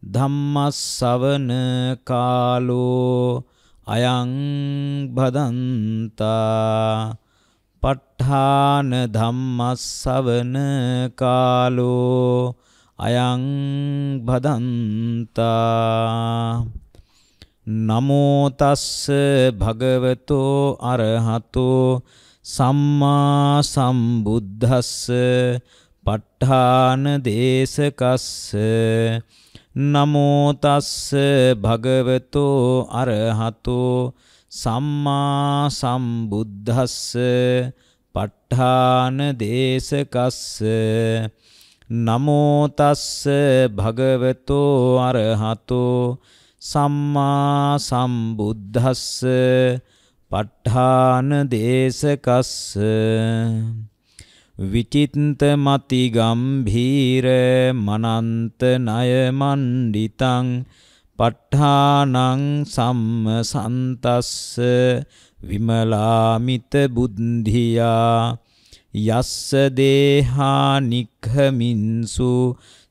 ධම්මස්සවන කාලෝ අයං භදන්තා ප ဋ ාණ ධම්මස්සවන කාලෝ අයං භදන්තා නමෝ තස්ස භගවතෝ අරහතෝ සම්මා සම්බුද්දස්ස ප ဋ ාණ දේශකස්ස නමෝතස්ස භගවතෝ අරහතෝ සම්මා සම්බුද්ධස්ස පට්ඨාන දේශකස්ස නමෝතස්ස භගවතෝ අරහතෝ සම්මා සම්බුද්ධස්ස පට්ඨාන දේශකස්ස විචින්ත මති ගම්භීර මනන්ත ණය මණ්ඩිතං ප ဋ ාණං සම්ම සන්තස්ස විමලාමිත බුද්ධියා යස්ස දේහා නික්ඛමින්සු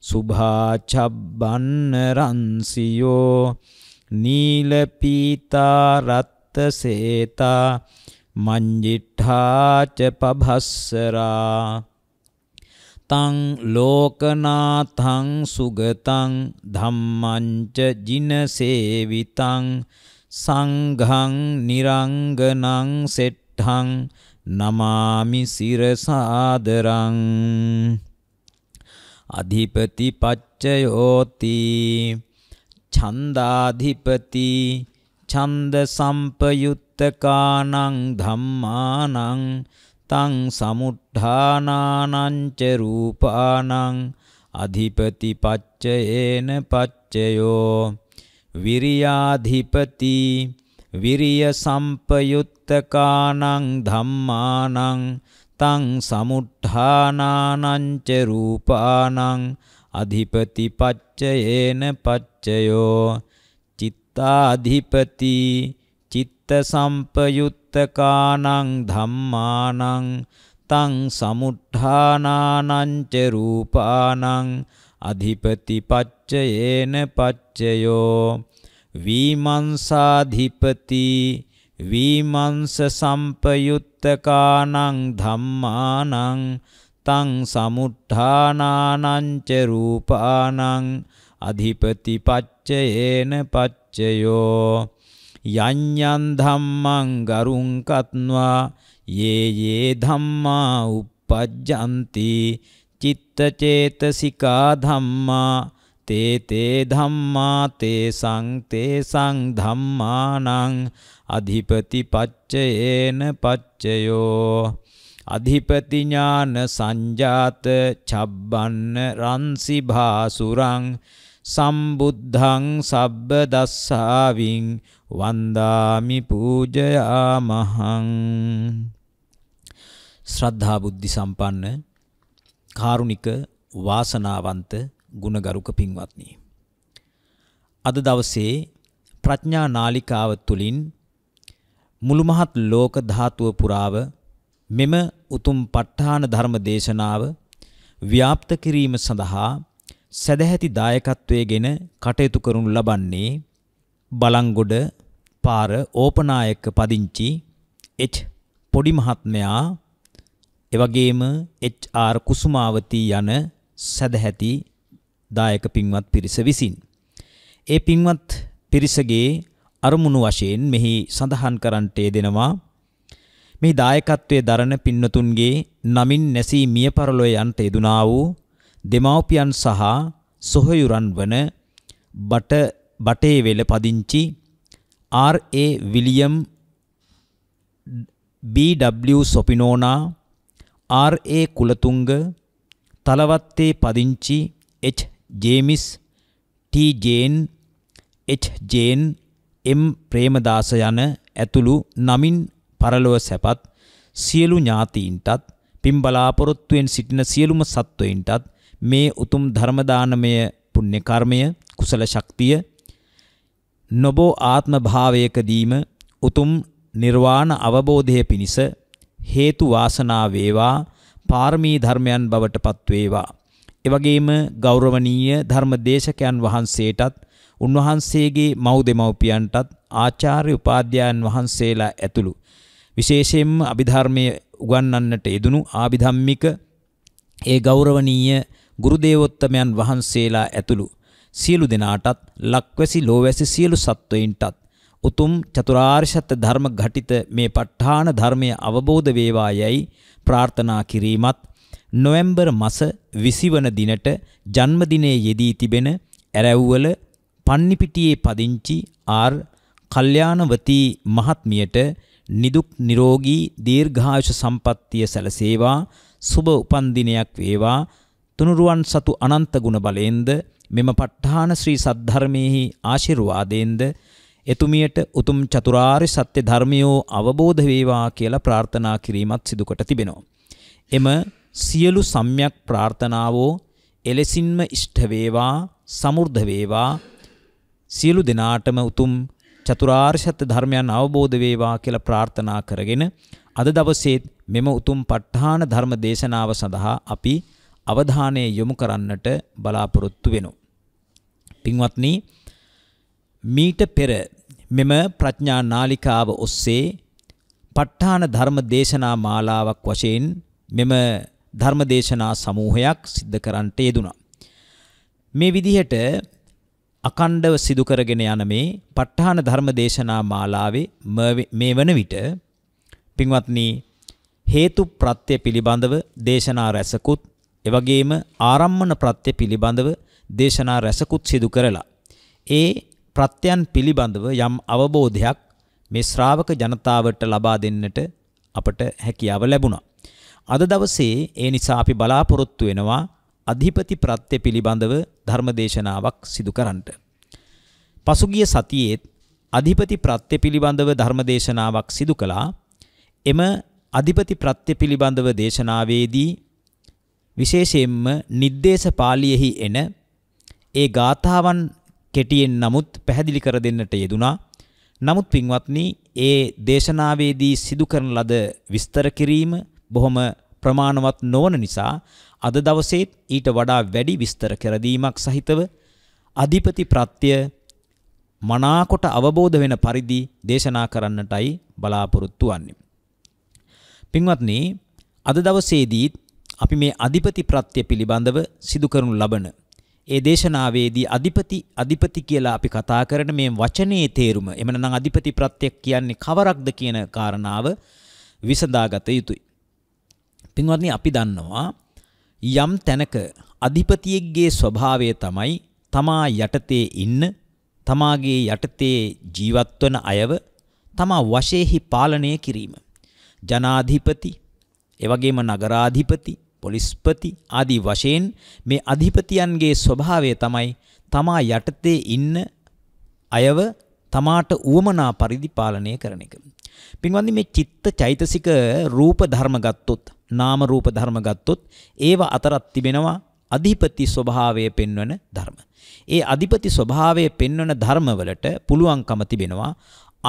සුභාචබ්බන්න රන්සියෝ නීල පීතා රත්ත සේතා මඤ්ජිඨාච පභස්සරා තං ලෝකනාථං සුගතං ධම්මංච ජිනසේවිතං සංඝං නිරංගනං සෙට්ඨං නමාමි සිරසාදරං අධිපති පච්චයෝති ඡන්දාධිපති ඡන්ද සම්පයුත් උත්තකානං ධම්මානං තං සමුට්ඨානානංච රූපානං අධිපති පච්චයේන පච්චයෝ විරියාධිපති විරිය සම්පයුත්තකානං ධම්මානං තං සමුට්ඨානානංච රූපානං අධිපති පච්චයේන පච්චයෝ චිත්තාධිපති සම්පයුත්තකානං ධම්මානං තං සමුට්ඨානානංච රූපානං අධිපති පච්චයේන පච්චයෝ විමංසාධිපති විමංස සම්පයුත්තකානං ධම්මානං තං සමුට්ඨානානංච රූපානං අධිපති පච්චයේන පච්චයෝ යඤ්ඤං ධම්මං ගරුං කත්වා යේ යේ ධම්මා uppajjanti citta cetasika dhamma te te dhamma te sang te sang dhammanang adhipati paccayena paccayo අධිපති ඥාන සංජාත චබ්බන්න රන්සි භාසුරං සම්බුද්ධං සබ්බ දස්සාවින් වන්දාමි පූජයා මහං ශ්‍රද්ධා බුද්ධි සම්පන්න කාරුණික වාසනාවන්ත ගුණගරුක පින්වත්නි අද දවසේ ප්‍රඥා නාලිකාව තුළින් මුළු මහත් ලෝක ධාතුව පුරාව මෙම උතුම් ප ဋ ාණ ධර්ම දේශනාව ව්‍යාප්ත කිරීම සඳහා සදැහැති දායකත්වයේගෙන කටයුතු කරනු ලබන්නේ බලංගොඩ පාර ඕපනායක පදිංචි එච් පොඩි මහත්මයා එවැගේම එච්.ආර්. කුසුමාවති යන සදැහැති දායක පින්වත් පිරිස විසින් ඒ පින්වත් පිරිසගේ අරමුණු වශයෙන් මෙහි සඳහන් කරන්නට දෙනවා මේ දායකත්වයේ දරන පින්නතුන්ගේ නමින් නැසී මිය පරලොව යන්ට යෙදුනා වූ දෙමාපියන් සහ සොහයුරන් වන බට බටේ වෙල පදිංචි R.A. William B.W. සොපිනෝනා R.A. Kulatunga තලවත්තේ පදිංචි H. James T. Jane H. Jane M. Premadasa යන ඇතුළු නමින් පරලොව සැපත් සියලු ඥාතීන්ටත් පින් බලාපොරොත්තුවෙන් සිටින සියලුම සත්වයින්ටත් මේ උතුම් ධර්මදානමය පුණ්‍ය කර්මය කුසල ශක්තිය නොබෝ ආත්ම භාවයකදීම උතුම් නිර්වාණ අවබෝධය පිණිස හේතු වාසනා වේවා පාරමී ධර්මයන් බවට පත්වේවා. එවගේම ගෞරවනීය ධර්මදේශකයන් වහන්සේටත් උන්වහන්සේගේ මව් දෙමව්පියන්ටත් ආචාර්ය උපාධ්‍යයන් වහන්සේලා ඇතුළු විශේෂයෙන්ම අභිධර්මයේ උගන්වන්නට යෙදුණු ආභිධම්මික ඒ ගෞරවනීය ගුරුදේවෝත්තමයන් වහන්සේලා ඇතුළු සියලු දෙනාටත් ලක්වැසි ලෝවැසි සියලු සත්වයින්ටත් උතුම් චතුරාර්ය සත්‍ය ධර්ම ඝටිත මේ ප ဋ ාණ ධර්මය අවබෝධ වේවා යයි ප්‍රාර්ථනා කිරීමත් නොවැම්බර් මස 20 වන දිනට ජන්මදිනයේ යෙදී තිබෙන ඇරැව්වල පන්නිපිටියේ පදිංචි ආර් කල්යාණවතී මහත්මියට නිදුක් නිරෝගී දීර්ඝායුෂ සම්පන්නිය සැලසේවා සුබ උපන් දිනයක් වේවා තුනුරුවන් සතු අනන්ත ගුණ බලයෙන්ද මෙම ප ဋ ාහන ශ්‍රී සද්ධර්මයේහි ආශිර්වාදයෙන්ද එතුමියට උතුම් චතුරාර්ය සත්‍ය ධර්මියෝ අවබෝධ වේවා කියලා ප්‍රාර්ථනා කිරීමත් සිදු කොට තිබෙනවා. එම සියලු සම්්‍යක් ප්‍රාර්ථනාවෝ එලෙසින්ම ඉෂ්ට වේවා සමෘද්ධ වේවා සියලු දෙනාටම උතුම් චතුරාර්ය සත්‍ය ධර්මයන් අවබෝධ වේවා කියලා ප්‍රාර්ථනා කරගෙන අද දවසේ මෙම උතුම් ප ဋ ාහන ධර්ම දේශනාව සඳහා අපි අවධානය යොමු කරන්නට බලාපොරොත්තු වෙනු. පින්වත්නි මීට පෙර මෙම ප්‍රඥා නාලිකාව ඔස්සේ ප ဋ ාණ ධර්ම දේශනා මාලාවක් වශයෙන් මෙම ධර්ම දේශනා සමූහයක් සිද්ධ කරන්නට යෙදුණා. මේ විදිහට අකණ්ඩව සිදු කරගෙන යන මේ ප ဋ ාණ ධර්ම දේශනා මාලාවේ මේ වන විට පින්වත්නි හේතු ප්‍රත්‍ය පිළිබඳව දේශනා රැසකුත් එවැගේම ආරම්මන ප්‍රත්‍ය පිළිබඳව දේශනා රැසකුත් සිදු කරලා ඒ ප්‍රත්‍යයන් පිළිබඳව යම් අවබෝධයක් මේ ශ්‍රාවක ජනතාවට ලබා දෙන්නට අපට හැකියාව ලැබුණා. අද දවසේ ඒ නිසා අපි බලාපොරොත්තු වෙනවා අධිපති ප්‍රත්‍ය පිළිබඳව ධර්මදේශනාවක් සිදු කරන්නට. පසුගිය සතියේත් අධිපති ප්‍රත්‍ය පිළිබඳව ධර්මදේශනාවක් සිදු කළා. එම අධිපති ප්‍රත්‍ය පිළිබඳව දේශනාවේදී විශේෂයෙන්ම නිද්දේශ පාළියෙහි එන ඒ ගාථාවන් කෙටියෙන් නමුත් පැහැදිලි කර දෙන්නට යෙදුනා. නමුත් පින්වත්නි ඒ දේශනාවේදී සිදු කරන ලද විස්තර කිරීම බොහොම ප්‍රමාණවත් නොවන නිසා අද දවසේත් ඊට වඩා වැඩි විස්තර කර දීමක් සහිතව අධිපති ප්‍රත්‍ය මනාකොට අවබෝධ වෙන පරිදි දේශනා කරන්නටයි බලාපොරොත්තු වන්නේ. පින්වත්නි අද දවසේදීත් අපි මේ අධිපති ප්‍රත්‍ය පිළිබඳව සිදු කරනු ලබන ඒ දේශනාවේදී අධිපති අධිපති කියලා අපි කතා කරන මේ වචනේ තේරුම එමනම් අධිපති ප්‍රත්‍යක් කියන්නේ කවරක්ද කියන කාරණාව විසඳාගත යුතුයි. පින්වත්නි අපි දන්නවා යම් තැනක අධිපතියෙක්ගේ ස්වභාවය තමයි තමා යටතේ ඉන්න තමාගේ යටතේ ජීවත්වන අයව තමා වශයෙහි පාලනය කිරීම. ජනාධිපති එවගේම නගරාධිපති පොලිස්පති ආදී වශයෙන් මේ අධිපතියන්ගේ ස්වභාවය තමයි තමා යටතේ ඉන්න අයව තමාට උවමනා පරිදි පාලනය කරන එක. පින්වන්දි මේ චිත්ත චෛතසික රූප ධර්ම ගත්තොත් නාම රූප ධර්ම ගත්තොත් ඒව අතරත් තිබෙනවා අධිපති ස්වභාවය පෙන්වන ධර්ම. ඒ අධිපති ස්වභාවය පෙන්වන ධර්මවලට පුළුවන්කම තිබෙනවා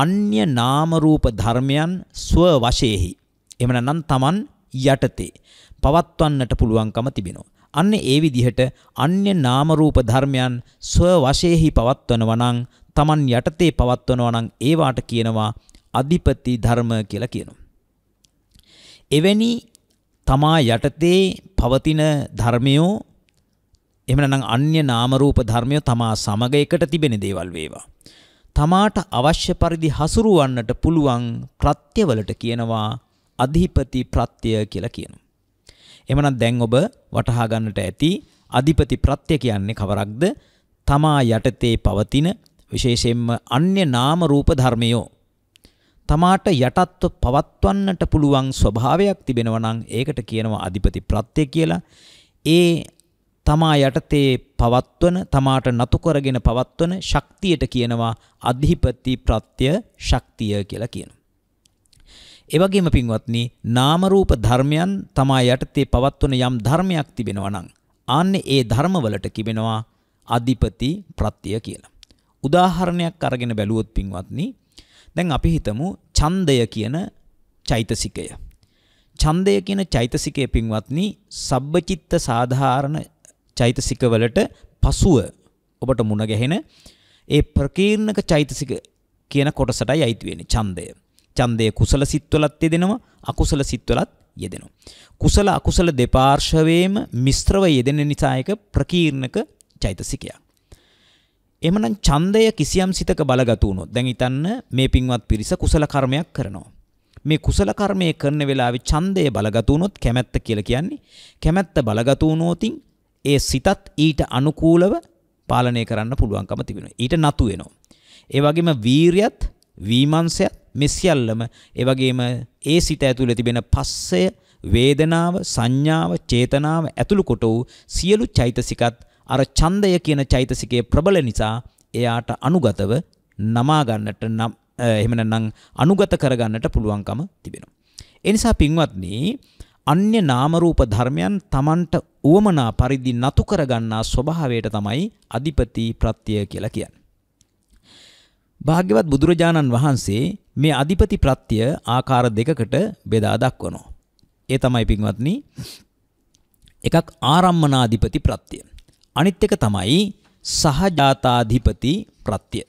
අන්‍ය නාම රූප ධර්මයන් ස්ව වශයෙහි. එහෙම නැත්නම් Taman යටතේ පවත්වන්නට පුළුවන්කම තිබෙනවා. අන්න ඒ විදිහට අන්‍ය නාම රූප ධර්මයන් ස්ව වශයෙහි පවත්වනවා නම් Taman යටතේ පවත්වනවා නම් ඒවාට කියනවා අධිපති ධර්ම කියලා කියනවා. එවැනි තමා යටතේ පවතින ධර්මයෝ එහෙමනම් අන්‍ය නාම රූප ධර්මයෝ තමා සමග එකට තිබෙන දේවල් වේවා. තමාට අවශ්‍ය පරිදි හසුරුවන්නට පුළුවන් ප්‍රත්‍යවලට කියනවා අධිපති ප්‍රත්‍ය කියලා කියනවා. එමනම් දැන් ඔබ වටහා ගන්නට ඇති අධිපති ප්‍රත්‍ය කියන්නේ කවරක්ද? තමා යටතේ පවතින විශේෂයෙන්ම අන්‍ය නාම රූප ධර්මයෝ. තමාට යටත්ව පවත්වන්නට පුළුවන් ස්වභාවයක් තිබෙනවා නම් ඒකට කියනවා අධිපති ප්‍රත්‍ය කියලා. ඒ තමා යටතේ පවත්වන තමාට නතු කරගෙන පවත්වන ශක්තියට කියනවා අධිපති ප්‍රත්‍ය ශක්තිය කියලා කියනවා. එවගේම පින්වත්නි නාමරූප ධර්මයන් තමා යටතේ පවත්වන යම් ධර්මයක් තිබෙනවා නම් ආන්නේ ඒ ධර්මවලට කිබෙනවා අධිපති ප්‍රත්‍ය කියලා. උදාහරණයක් අරගෙන බැලුවොත් පින්වත්නි දැන් අපි හිතමු ඡන්දය කියන චෛතසිකය. ඡන්දය කියන චෛතසිකය පින්වත්නි සබ්බචිත්ත සාධාරණ චෛතසිකවලට පසුව ඔබට මුණ ගැහෙන ඒ ප්‍රකීර්ණක චෛතසික කියන කොටසටයි අයිති වෙන්නේ ඡන්දය. ඡන්දය කුසල සිත්වලත් යෙදෙනවා අකුසල සිත්වලත් යෙදෙනවා. කුසල අකුසල දෙපාර්ශවයේම මිශ්‍රව යෙදෙන නිසා එක ප්‍රකීර්ණක චෛතසිකයක්. එමනම් ඡන්දය කිසියම් සිතක බලගත වුණොත් දැන් හිතන්න මේ පින්වත් පිරිස කුසල කර්මයක් කරනවා. මේ කුසල කර්මය කරන වෙලාවේ ඡන්දය බලගත වුණොත් කැමැත්ත කියලා කියන්නේ කැමැත්ත බලගත වුණොතින් ඒ සිතත් ඊට අනුකූලව පාලනය කරන්න පුළුවන්කම තිබෙනවා. ඊට නතු වෙනවා. ඒ වගේම වීරියත්, වීමංශයත්, මේ සියල්ලම ඒ වගේම ඒ සිත ඇතුළේ තිබෙන පස්සය වේදනාව සංඥාව චේතනාව ඇතුළු කොට වූ සියලු චෛතසිකත් අර ඡන්දය කියන චෛතසිකයේ ප්‍රබල නිසා එයාට අනුගතව නමා ගන්නට නම් එහෙමනම් අනුගත කරගන්නට පුළුවන්කම තිබෙනවා. ඒ නිසා පින්වත්නි අන්‍ය නාම රූප ධර්මයන් Tamanට උවමනා පරිදි නතු කරගන්නා ස්වභාවයට තමයි අධිපති ප්‍රත්‍යය කියලා කියන්නේ. භාග්‍යවත් බුදුරජාණන් වහන්සේ මේ අධිපති ප්‍රත්‍ය ආකාර දෙකකට බෙදා දක්වනවා. ඒ තමයි පින්වත්නි එකක් ආරම්මනාධිපති ප්‍රත්‍ය. අනිත් එක තමයි සහජාතාධිපති ප්‍රත්‍ය.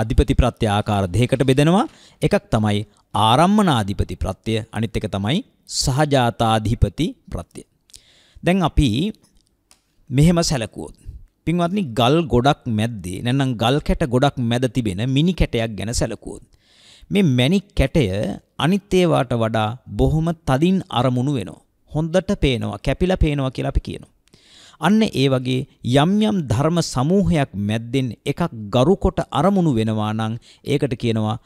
අධිපති ප්‍රත්‍ය ආකාර දෙකකට බෙදෙනවා. එකක් තමයි ආරම්මනාධිපති ප්‍රත්‍ය අනිත් එක තමයි සහජාතාධිපති ප්‍රත්‍ය. දැන් අපි මෙහෙම සැලකුවොත් පින්වත්නි ගල් ගොඩක් මැද්දේ නැත්නම් ගල් කැට ගොඩක් මැද තිබෙන මිනි කැටයක් ගැන සැලකුවොත් මේ මැණි කැටය අනිත් ඒවාට වඩා බොහොම තදින් අරමුණු වෙනවා. හොඳට පේනවා, කැපිලා පේනවා කියලා අපි කියනවා. අන්න ඒ වගේ යම් යම් ධර්ම සමූහයක් මැද්දෙන් එකක් ගරු කොට අරමුණු වෙනවා නම් ඒකට කියනවා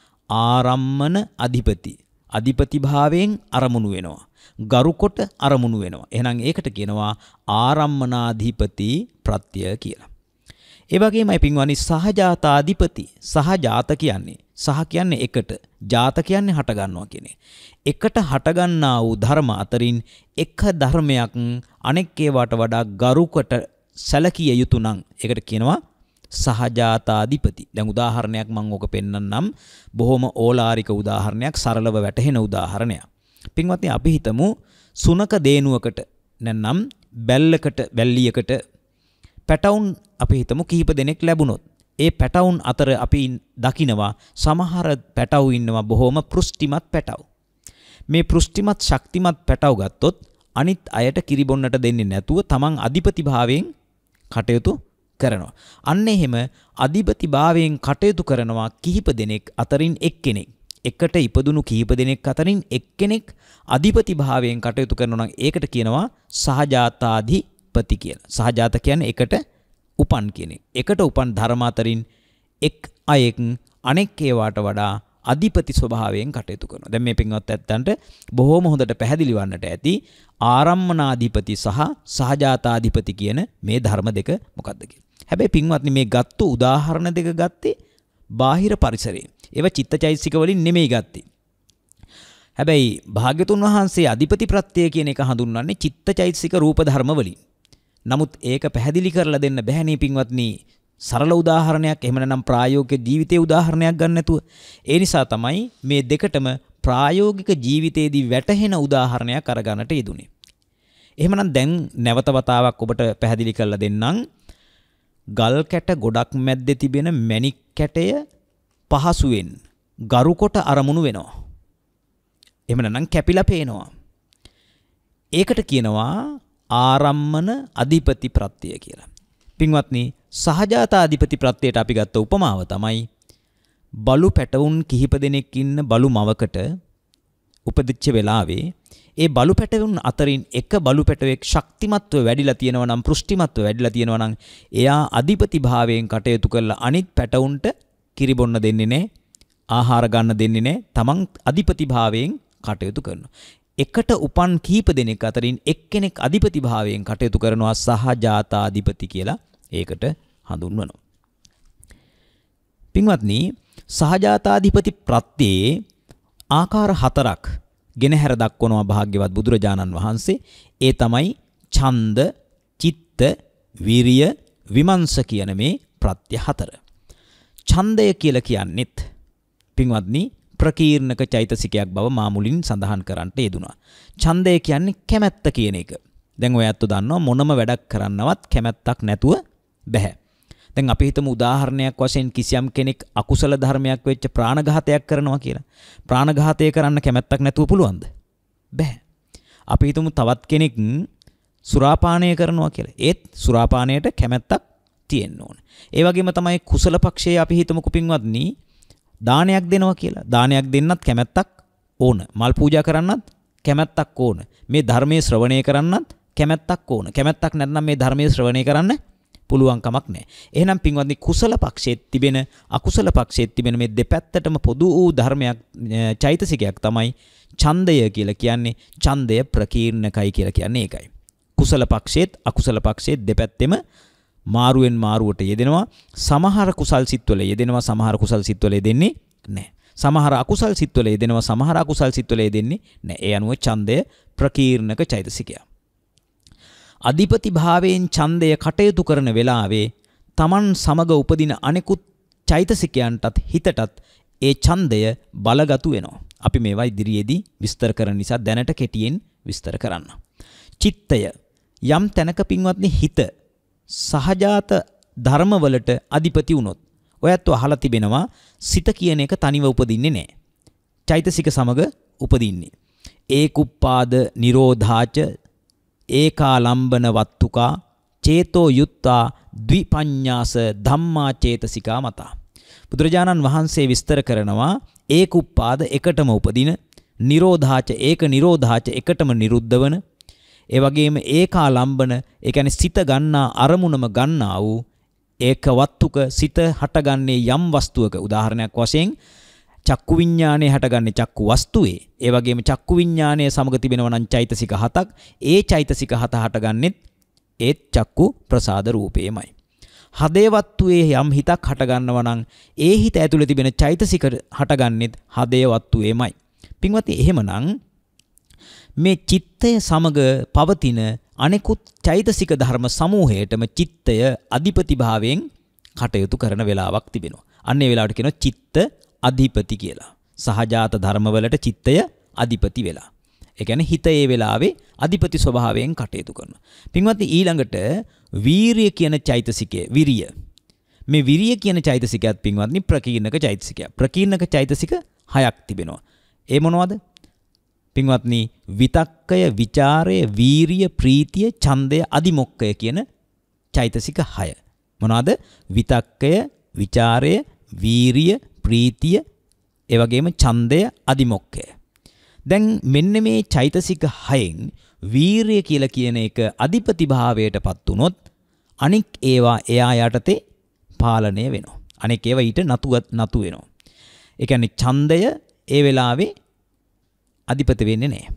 ආරම්මන අධිපති. අධිපති භාවයෙන් අරමුණු වෙනවා. ගරුකොට අරමුණු වෙනවා. එහෙනම් ඒකට කියනවා ආරම්මනාධිපති ප්‍රත්‍ය කියලා. ඒ වගේමයි පින්වනි සහජාතාධිපති සහජාත කියන්නේ සහ කියන්නේ එකට ජාත කියන්නේ හට ගන්නවා කියන්නේ. එකට හට ගන්නා වූ ධර්ම අතරින් එක ධර්මයක් අනෙක් ඒවාට වඩා ගරුකට සැලකිය යුතු නම් ඒකට කියනවා සහජාතාධිපති. දැන් උදාහරණයක් මම ඕක පෙන්වන්නම්. බොහොම ඕලාරික උදාහරණයක් සරලව වැටහෙන උදාහරණයක්. පින්වත්නි අපි හිතමු සුනක දේනුවකට නැත්නම් බැල්ලකට බැල්ලියකට පැටවුන් අපි හිතමු කීප දෙනෙක් ලැබුණොත් ඒ පැටවුන් අතර අපි දකිනවා සමහර පැටවු ඉන්නවා බොහොම පෘෂ්ටිමත් පැටවු. මේ පෘෂ්ටිමත් ශක්තිමත් පැටවු ගත්තොත් අනිත් අයට කිරිබොන්නට දෙන්නේ නැතුව තමන් අධිපතිභාවයෙන් කටයුතු කරනවා. අන්න එහෙම අධිපතිභාවයෙන් කටයුතු කරනවා කිහිප දෙනෙක් අතරින් එක්කෙනෙක්. එකට ඉපදුණු කීප දෙනෙක් අතරින් එක්කෙනෙක් අධිපති භාවයෙන් කටයුතු කරනවා නම් ඒකට කියනවා සහජාතාධිපති කියලා. සහජාත කියන්නේ එකට උපන් කෙනෙක්. එකට උපන් ධර්ම අතරින් එක් අයෙක් අනෙක් ඒවාට වඩා අධිපති ස්වභාවයෙන් කටයුතු කරනවා. දැන් මේ පින්වත් ඇත්තන්ට බොහොම හොඳට පැහැදිලි වන්නට ඇති ආරම්මනාධිපති සහ සහජාතාධිපති කියන මේ ධර්ම දෙක මොකක්ද කියලා. හැබැයි පින්වත්නි මේ ගත්තු උදාහරණ දෙක ගත්තේ බාහිර පරිසරයෙන්. ඒව චිත්තචෛතසික වලින් නෙමෙයි ගත්තේ. හැබැයි භාග්‍යතුන් වහන්සේ අධිපති ප්‍රත්‍යය කියන එක හඳුන්වන්නේ චිත්තචෛතසික රූප ධර්ම වලින්. නමුත් ඒක පැහැදිලි කරලා දෙන්න බැහැ පින්වත්නි. සරල උදාහරණයක් එහෙම නැත්නම් ප්‍රායෝගික ජීවිතයේ උදාහරණයක් ගන්න නැතුව ඒ නිසා තමයි මේ දෙකටම ප්‍රායෝගික ජීවිතයේදී වැටහෙන උදාහරණයක් අරගන්නට යෙදුනේ. එහෙමනම් දැන් නැවත වතාවක් ඔබට පැහැදිලි කරලා දෙන්නම්. ගල් කැට ගොඩක් මැද්දේ තිබෙන මැණික් කැටය පහසුවෙන් ගරුකොට අරමුණු වෙනවා. එහෙම නැත්නම් කැපිලා පේනවා. ඒකට කියනවා ආරම්මන අධිපති ප්‍රත්‍යය කියලා. පින්වත්නි සහජාත අධිපති ප්‍රත්‍යයට අපි ගත්ත උපමාව තමයි බලු පැටවුන් කිහිප දෙනෙක් ඉන්න බලු මවකට උපදිච්ච වෙලාවේ ඒ බලු පැටවුන් අතරින් එක බලු පැටවෙක් ශක්තිමත්ව වැඩිලා තියෙනවා නම් පුෂ්ටිමත්ව වැඩිලා තියෙනවා නම් එයා අධිපති භාවයෙන් කටයුතු කරලා අනිත් පැටවුන්ට කිරිබොන්න දෙන්නේ නෑ ආහාර ගන්න දෙන්නේ නෑ තමන් අධිපතිභාවයෙන් කටයුතු කරනවා. එකට උපන් කීප දෙනෙක් අතරින් එක්කෙනෙක් අධිපතිභාවයෙන් කටයුතු කරනවා සහජාතාධිපති කියලා ඒකට හඳුන්වනවා. පින්වත්නි සහජාතාධිපති ප්‍රත්‍යයේ ආකාර හතරක් ගෙනහැර දක්වනවා භාග්‍යවත් බුදුරජාණන් වහන්සේ ඒ තමයි ඡන්ද චිත්ත විරිය විමංශ කියන මේ ප්‍රත්‍ය හතර. ඡන්දය කියලා කියන්නේත් පින්වත්නි ප්‍රකීර්ණක චෛතසිකයක් බව මා මුලින් සඳහන් කරන්නට යෙදුනා. ඡන්දය කියන්නේ කැමැත්ත කියන එක. දැන් ඔය අත්තු දන්නවා මොනම වැඩක් කරන්නවත් කැමැත්තක් නැතුව බෑ. දැන් අපි හිතමු උදාහරණයක් වශයෙන් කිසියම් කෙනෙක් අකුසල ධර්මයක් වෙච්ච ප්‍රාණඝාතයක් කරනවා කියලා. ප්‍රාණඝාතය කරන්න කැමැත්තක් නැතුව පුළුවන්ද? බෑ. අපි හිතමු තවත් කෙනෙක් සුරාපානය කරනවා කියලා. ඒත් සුරාපානයට කැමැත්තක් තියෙන්න ඕන. ඒ වගේම තමයි කුසල පක්ෂයේ අපි හිතමුකු පින්වත්නි දානයක් දෙනවා කියලා. දානයක් දෙන්නත් කැමැත්තක් ඕන. මල් පූජා කරන්නත් කැමැත්තක් ඕන. මේ ධර්මයේ ශ්‍රවණය කරන්නත් කැමැත්තක් ඕන. කැමැත්තක් නැත්නම් මේ ධර්මයේ ශ්‍රවණය කරන්න පුළුවන් කමක් නැහැ. එහෙනම් පින්වත්නි කුසල පක්ෂයේ තිබෙන අකුසල පක්ෂයේ තිබෙන මේ දෙපැත්තටම පොදු වූ ධර්මයක් චෛතසිකයක් තමයි ඡන්දය කියලා කියන්නේ. ඡන්දය ප්‍රකීර්ණකයි කියලා කියන්නේ ඒකයි. කුසල පක්ෂයේත් අකුසල පක්ෂයේ දෙපැත්තෙම මාරුවෙන් මාරුවට යෙදෙනවා සමහර කුසල් සිත්වල යෙදෙනවා සමහර කුසල් සිත්වල යෙදෙන්නේ නැහැ. සමහර අකුසල් සිත්වල යෙදෙනවා සමහර අකුසල් සිත්වල යෙදෙන්නේ නැහැ. ඒ අනුව ඡන්දය ප්‍රකීර්ණක චෛතසිකය. අධිපති භාවයෙන් ඡන්දය කටයුතු කරන වෙලාවේ Taman සමග උපදින අනෙකුත් චෛතසිකයන්ටත් හිතටත් ඒ ඡන්දය බලගතු වෙනවා. අපි මේවා ඉදිරියේදී විස්තර කරන නිසා දැනට කෙටියෙන් විස්තර කරන්න. චිත්තය යම් තැනක පින්වත්නි හිත සහජාත ධර්මවලට අධිපති වුණොත් ඔයත් අහලා තිබෙනවා සිත කියන එක තනිව උපදින්නේ නැහැ. චෛතසික සමග උපදින්නේ. ඒකුප්පාද නිරෝධාච ඒකාලම්බන වත්තුකා චේතෝ යුත්තා ද්විපඤ්ඤාස ධම්මා චේතසිකා මතා. බුදුරජාණන් වහන්සේ විස්තර කරනවා ඒකුප්පාද එකටම උපදින නිරෝධාච ඒක නිරෝධාච එකටම නිරුද්ධ වන ඒ වගේම ඒකාලම්බන ඒ කියන්නේ සිත ගන්නා අරමුණම ගන්නා වූ ඒකවත්තුක සිත හටගන්නේ යම් වස්තුවක උදාහරණයක් වශයෙන් චක්කු විඤ්ඤාණය හටගන්නේ චක්කු වස්තුවේ. ඒ වගේම චක්කු විඤ්ඤාණය සමග තිබෙනවා නම් චෛතසික හතක්. ඒ චෛතසික හත හටගන්නෙත් ඒත් චක්කු ප්‍රසාද රූපේමයි. හදේවත්තුවේ යම් හිතක් හටගන්නවා නම් ඒ හිත ඇතුළේ තිබෙන චෛතසික හටගන්නෙත් හදේවත්තුවේමයි. පින්වත්නි එහෙමනම් මේ චිත්තය සමග පවතින අනෙකුත් චෛතසික ධර්ම සමූහයටම චිත්තය අධිපතිභාවයෙන් කටයුතු කරන වෙලාවක් තිබෙනවා. අන්න ඒ වෙලාවට කියනවා චිත්ත අධිපති කියලා. සහජාත ධර්මවලට චිත්තය අධිපති වෙලා. ඒ කියන්නේ හිත ඒ වෙලාවේ අධිපති ස්වභාවයෙන් කටයුතු කරනවා. පින්වත්නි ඊළඟට වීරිය කියන චෛතසිකය විරිය. මේ විරිය කියන චෛතසිකයත් පින්වත්නි ප්‍රකීණක චෛතසිකයක්. ප්‍රකීණක චෛතසික හයක් තිබෙනවා. ඒ මොනවද? පින්වත්නි විතක්කය, ਵਿਚාරය, වීරිය, ප්‍රීතිය, ඡන්දය, අදිමොක්කය කියන චෛතසික 6. මොනවාද? විතක්කය, ਵਿਚාරය, වීරිය, ප්‍රීතිය, ඒ වගේම ඡන්දය, අදිමොක්කය. දැන් මෙන්න මේ චෛතසික 6න් වීරය කියලා කියන එක අධිපතිභාවයටපත් වුනොත් අනික් ඒවා එයා යටතේ පාලනය වෙනවා. අනික් ඒවා ඊට නතු නතු වෙනවා. ඒ කියන්නේ ඡන්දය ඒ වෙලාවේ අධිපති වෙන්නේ නැහැ.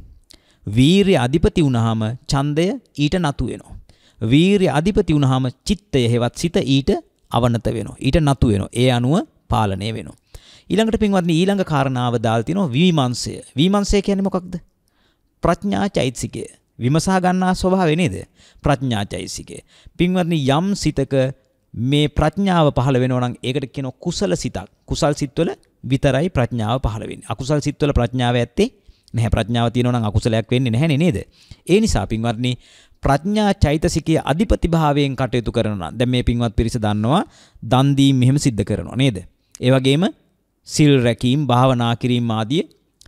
වීරිය අධිපති වුණාම ඡන්දය ඊට නතු වෙනවා. වීරිය අධිපති වුණාම චිත්තය හෙවත් සිත ඊට අවනත වෙනවා. ඊට නතු වෙනවා. ඒ අනුව පාලනය වෙනවා. ඊළඟට පින්වත්නි ඊළඟ කාරණාව දාලා තිනවා විමංශය. විමංශය කියන්නේ මොකක්ද? ප්‍රඥා චෛතසිකය. විමසා ගන්නා ස්වභාවය නේද? ප්‍රඥා චෛතසිකය. පින්වත්නි යම් සිතක මේ ප්‍රඥාව පහළ වෙනවා නම් ඒකට කියනවා කුසල සිතක්. කුසල් සිත්වල විතරයි ප්‍රඥාව පහළ වෙන්නේ. අකුසල් සිත්වල ප්‍රඥාව ඇත්තේ නැහැ ප්‍රඥාව තියෙනවා නම් අකුසලයක් වෙන්නේ නැහැනේ නේද? ඒ නිසා පින්වත්නි ප්‍රඥා චෛතසිකයේ අධිපතිභාවයෙන් කටයුතු කරනවා. දැන් මේ පින්වත් පිරිස දන්නවා දන් දීම මෙහෙම සිද්ධ කරනවා නේද? ඒ වගේම සිල් රැකීම, භාවනා කිරීම ආදී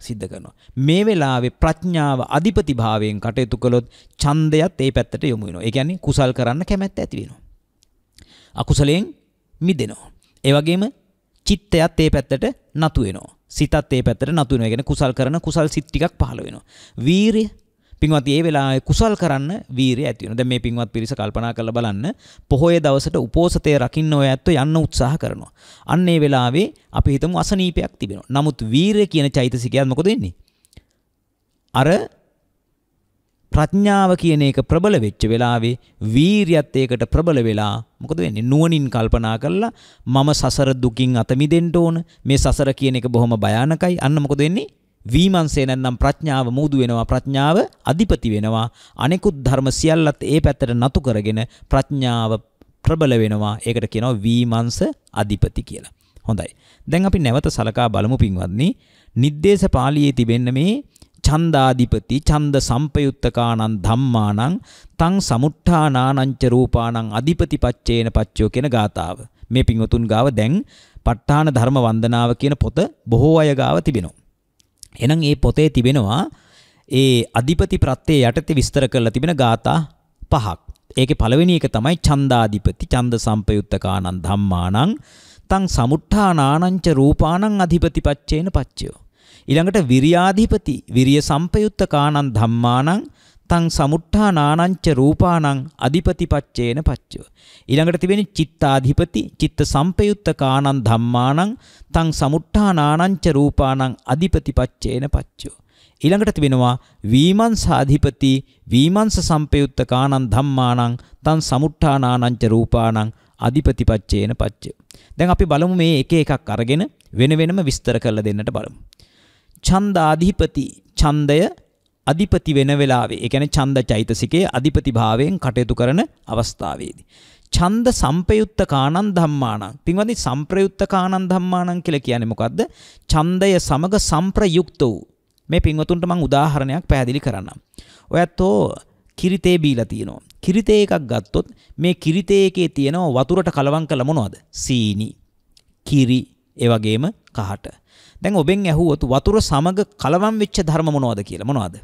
සිද්ධ කරනවා. මේ වෙලාවේ ප්‍රඥාව අධිපතිභාවයෙන් කටයුතු කළොත් ඡන්දයත් ඒ පැත්තට යොමු වෙනවා. ඒ කියන්නේ කුසල් කරන්න කැමැත්ත ඇති වෙනවා. අකුසලයෙන් මිදෙනවා. ඒ වගේම චිත්තයත් ඒ පැත්තට නතු වෙනවා. සිතත් ඒ පැත්තට නතු වෙනවා. කියන්නේ කුසල් කරන කුසල් සිත් ටිකක් පහළ වෙනවා. වීරිය පින්වත් ඒ වෙලාවේ කුසල් කරන්න වීරිය ඇති වෙනවා. දැන් මේ පින්වත් පිරිස කල්පනා කරලා බලන්න පොහොය දවසට උපෝසතය රකින්න ඔය ඇත්තෝ යන්න උත්සාහ කරනවා. අන්න ඒ වෙලාවේ අපි හිතමු අසනීපයක් තිබෙනවා. නමුත් වීරිය කියන චෛතසිකයත් මොකද වෙන්නේ? අර ප්‍රඥාව කියන එක ප්‍රබල වෙච්ච වෙලාවේ වීරියත් ඒකට ප්‍රබල වෙලා මොකද වෙන්නේ නුවණින් කල්පනා කරලා මම සසර දුකින් අත මිදෙන්න ඕන මේ සසර කියන එක බොහොම භයානකයි අන්න මොකද වෙන්නේ වීමංසේ නැත්නම් ප්‍රඥාව මූදු වෙනවා ප්‍රඥාව අධිපති වෙනවා අනෙකුත් ධර්ම සියල්ලත් ඒ පැත්තට නතු කරගෙන ප්‍රඥාව ප්‍රබල වෙනවා ඒකට කියනවා වීමංස අධිපති කියලා හොඳයි දැන් අපි නැවත සලකා බලමු පින්වත්නි නිද්දේශ පාළියේ තිබෙන්න මේ චන්දාධිපති චන්ද සම්පයුත්තකානං ධම්මානං තං සමුට්ඨානානංච රූපානං අධිපති පච්චේන පච්චෝ කියන ගාතාව. මේ පින්වතුන් ගාව දැන් ප ဋ ාණ ධර්ම වන්දනාව කියන පොත බොහෝ අය ගාව තිබෙනවා. එහෙනම් මේ පොතේ තිබෙනවා ඒ අධිපති ප්‍රත්‍යය යටතේ විස්තර කරලා තිබෙන ગાතා පහක්. ඒකේ පළවෙනි එක තමයි චන්දාධිපති චන්ද සම්පයුත්තකානං ධම්මානං තං සමුට්ඨානානංච රූපානං අධිපති පච්චේන පච්චයෝ. ඊළඟට විරියාධිපති විරිය සම්පයුත්ත කාණං ධම්මානං තං සමුට්ඨානානංච රූපානං අධිපති පච්චේන පච්චව. ඊළඟට තිබෙන්නේ චිත්තාධිපති චිත්ත සම්පයුත්ත කාණං ධම්මානං තං සමුට්ඨානානංච රූපානං අධිපති පච්චේන පච්චව. ඊළඟට තිබෙනවා වීමංසාධිපති වීමංස සම්පයුත්ත කාණං ධම්මානං තං සමුට්ඨානානංච රූපානං අධිපති පච්චේන පච්චව. දැන් අපි බලමු මේ එක එකක් අරගෙන වෙන වෙනම විස්තර කරලා දෙන්නට බලමු. ඡන්දාධිපති ඡන්දය අධිපති වෙන වෙලාවේ ඒ කියන්නේ ඡන්ද චෛතසිකයේ අධිපති භාවයෙන් කටයුතු කරන අවස්ථාවේදී ඡන්ද සම්පයුත්ත කාණන් ධම්මාණං පින්වත්නි සම්ප්‍රයුත්ත කාණන් ධම්මාණං කියලා කියන්නේ මොකද්ද ඡන්දය සමග සම්ප්‍රයුක්ත වූ මේ පින්වතුන්ට මම උදාහරණයක් පැහැදිලි කරන්නම් ඔයත්ෝ කිරිතේ බීලා තියෙනවා කිරිතේ එකක් ගත්තොත් මේ කිරිතේ එකේ තියෙනවා වතුරට කලවම් කළ මොනවද සීනි කිරි ඒ වගේම කහට දැන් ඔබෙන් ඇහුවොත් වතුර සමග කලවම් වෙච්ච ධර්ම මොනවද කියලා මොනවද?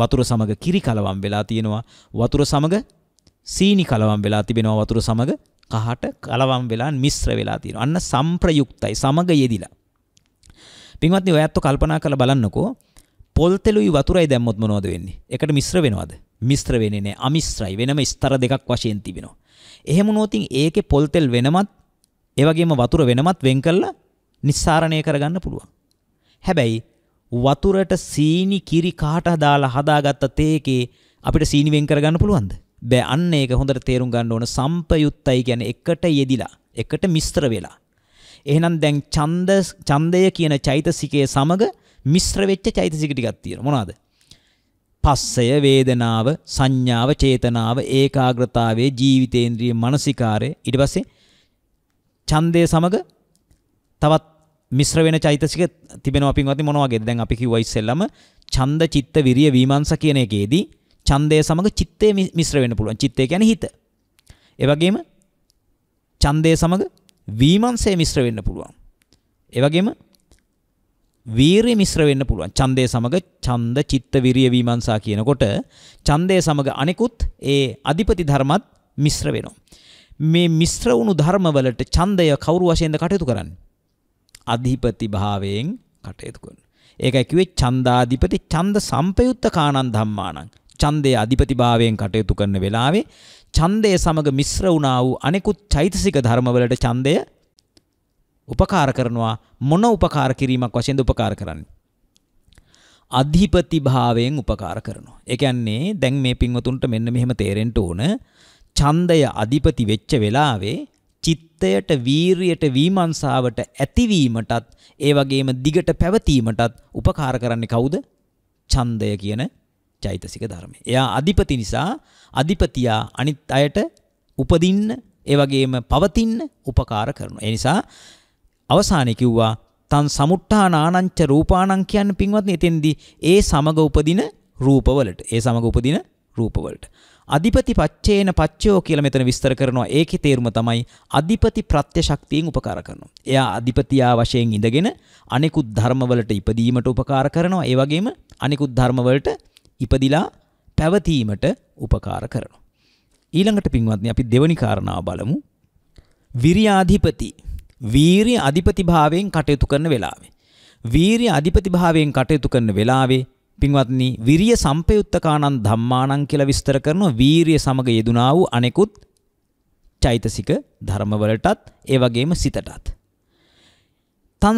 වතුර සමග කිරි කලවම් වෙලා තියෙනවා. වතුර සමග සීනි කලවම් වෙලා තිබෙනවා. වතුර සමග කහට කලවම් වෙලා මිශ්‍ර වෙලා තියෙනවා. අන්න සම්ප්‍රයුක්තයි සමග යෙදිලා. පින්වත්නි ඔයත් කල්පනා කරලා බලන්නකෝ. පොල් තෙලුයි වතුරයි දැම්මොත් මොනවද වෙන්නේ? එකට මිශ්‍ර වෙනවද? මිශ්‍ර වෙන්නේ නැහැ. අමිශ්‍රයි. වෙනම ස්තර දෙකක් වශයෙන් තිබෙනවා. එහෙම වුණොත් ඒකේ පොල් තෙල් වෙනමත් ඒ වගේම වතුර වෙනමත් වෙන් කළා නිස්සාරණය කරගන්න පුළුවන්. හැබැයි වතුරට සීනි කිරි කාට දාලා හදාගත්ත තේකේ අපිට සීනි වෙන් කරගන්න පුළුවන්ද? බෑ අන්න ඒක හොඳට තේරුම් ගන්න ඕන සම්පයුත්තයි කියන්නේ එකට යෙදිලා එකට මිශ්‍ර වෙලා. එහෙනම් දැන් ඡන්ද ඡන්දය කියන චෛතසිකයේ සමග මිශ්‍ර වෙච්ච චෛතසික ටිකක් තියෙනවා. මොනවාද? පස්සය වේදනාව සංඥාව චේතනාව ඒකාග්‍රතාවයේ ජීවිතේන්ද්‍රිය මානසිකාරය ඊට පස්සේ ඡන්දය සමග තවත් මිශ්‍ර වෙන චෛතසික තිබෙනවා පින්වත්නි මොන වගේද? දැන් අපි කිව්වා ඉස්සෙල්ලම ඡන්ද චිත්ත විරිය වීමංස කියන එකේදී ඡන්දය සමග චිත්තේ මිශ්‍ර වෙන්න පුළුවන්. චිත්තේ කියන්නේ හිත. ඒ වගේම ඡන්දය සමග වීමංසය මිශ්‍ර වෙන්න පුළුවන්. ඒ වගේම වීරිය මිශ්‍ර වෙන්න පුළුවන්. ඡන්දය සමග ඡන්ද චිත්ත විරිය වීමංසා කියනකොට ඡන්දය සමග අනෙකුත් ඒ අධිපති ධර්මත් මිශ්‍ර වෙනවා. මේ මිශ්‍ර වුණු ධර්මවලට ඡන්දය කවුරු වශයෙන්ද කටයුතු කරන්නේ? අධිපති භාවයෙන් කටයුතු කරන. ඒකයි කිව්වේ ඡන්දාධිපති ඡන්ද සම්පයුත්ත කාණන් ධම්මාණං. ඡන්දේ අධිපති භාවයෙන් කටයුතු කරන වෙලාවේ ඡන්දය සමග මිශ්‍ර වුණා වූ අනෙකුත් චෛතසික ධර්මවලට ඡන්දය උපකාර කරනවා මොන උපකාර කිරීමක් වශයෙන්ද උපකාර කරන්නේ? අධිපති භාවයෙන් උපකාර කරනවා. ඒ කියන්නේ දැන් මේ පින්වතුන්ට මෙන්න මෙහෙම තේරෙන්න ඕන ඡන්දය අධිපති වෙච්ච වෙලාවේ චිත්තයට වීරියට වීමංසාවට ඇතිවීමටත් ඒ වගේම දිගට පැවතීමටත් උපකාර කරන්නේ කවුද? ඡන්දය කියන චෛතසික ධර්මය. එයා අධිපති නිසා අධිපතියා අනිත් අයට උපදින්න ඒ වගේම පවතින්න උපකාර කරනවා. ඒ නිසා අවසානයේ කිව්වා තන් සමුට්ඨානානංච රූපාණං කියන්නේ පින්වත්නි එතෙන්දී ඒ සමග උපදින රූපවලට ඒ සමග උපදින රූපවලට අධිපති පච්චේන පච්චයෝ කියලා මෙතන විස්තර කරනවා. ඒකේ තේරුම තමයි අධිපති ප්‍රත්‍ය ශක්තියෙන් උපකාර කරනවා. එයා අධිපතියා වශයෙන් ඉඳගෙන අනෙකුත් ධර්මවලට ඉපදීමට උපකාර කරනවා. ඒ වගේම අනෙකුත් ධර්මවලට ඉපදිලා පැවතීමට උපකාර කරනවා. ඊළඟට පින්වත්නි අපි දෙවනි කාරණාව බලමු. විරියාධිපති වීරිය අධිපති භාවයෙන් කටයුතු කරන වෙලාවේ. වීරිය අධිපති භාවයෙන් කටයුතු කරන වෙලාවේ පින්වත්නි විරිය සම්පයුත්තකානන් ධම්මානං කියලා විස්තර කරන වීරිය සමග යෙදුනා වූ අනෙකුත් චෛතසික ධර්මවලටත් ඒ වගේම සිතටත් තන්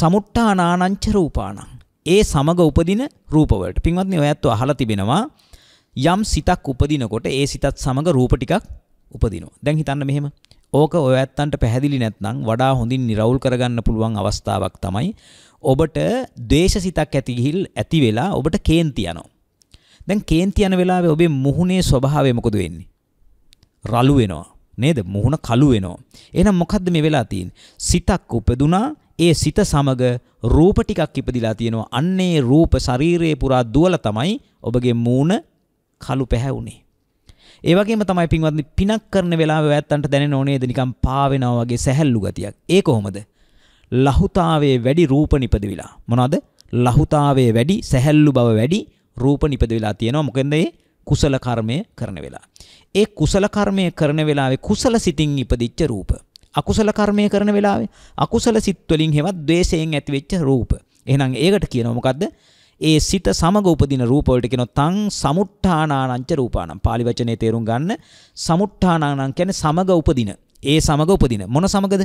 සමුට්ටානානංච රූපාණං ඒ සමග උපදින රූපවලට පින්වත්නි ඔයත් අහලා තිබෙනවා යම් සිතක් උපදිනකොට ඒ සිතත් සමග රූප ටිකක් උපදිනවා දැන් හිතන්න මෙහෙම ඕක ඔය ඇත්තන්ට පැහැදිලි නැත්නම් වඩා හොඳින් නිරවුල් කරගන්න පුළුවන් අවස්ථාවක් තමයි ඔබට දේශ සිතක් ඇතිගිහිල් ඇති වෙලා ඔබට කේන්ති යනවා. දැන් කේන්ති යන වෙලාවේ ඔබේ මුහුණේ ස්වභාවය මොකද වෙන්නේ? රළු වෙනවා. නේද? මුහුණ කළු වෙනවා. එහෙනම් මොකද්ද මේ වෙලා තියෙන්නේ? සිතක් උපදුනා ඒ සිත සමග රූප ටිකක් ඉපදිලා තියෙනවා. අන්නේ රූප ශරීරයේ පුරා දුවලා තමයි ඔබගේ මූණ කළු පැහැුනේ. ඒ වගේම තමයි පින්වත්නි පිනක් කරන වෙලාවේ ඔයත්තන්ට දැනෙන ඕනේද නිකන් පාවෙනවා වගේ සැහැල්ලු ගතියක්. ඒ කොහොමද? ලහුතාවේ වැඩි රූප නිපද වෙලා. මොනවද? ලහුතාවේ වැඩි සැහැල්ලු බව වැඩි රූප නිපද වෙලා තියෙනවා. මොකෙන්ද ඒ කුසල කර්මය කරන වෙලා. ඒ කුසල කර්මය කරන වෙලාවේ කුසල සිතින් ඉපදිච්ච රූප. අකුසල කර්මය කරන වෙලාවේ අකුසල සිත් වලින් හෙවත් द्वේෂයෙන් ඇතිවෙච්ච රූප. එහෙනම් ඒකට කියනවා මොකද්ද? ඒ සිත සමග උපදින රූප වලට කියනවා තං සමුට්ඨානානංච රූපානම්. pāli වචනේ තේරුම් ගන්න. සමුට්ඨානානං කියන්නේ සමග උපදින. ඒ සමග උපදින. මොන සමගද?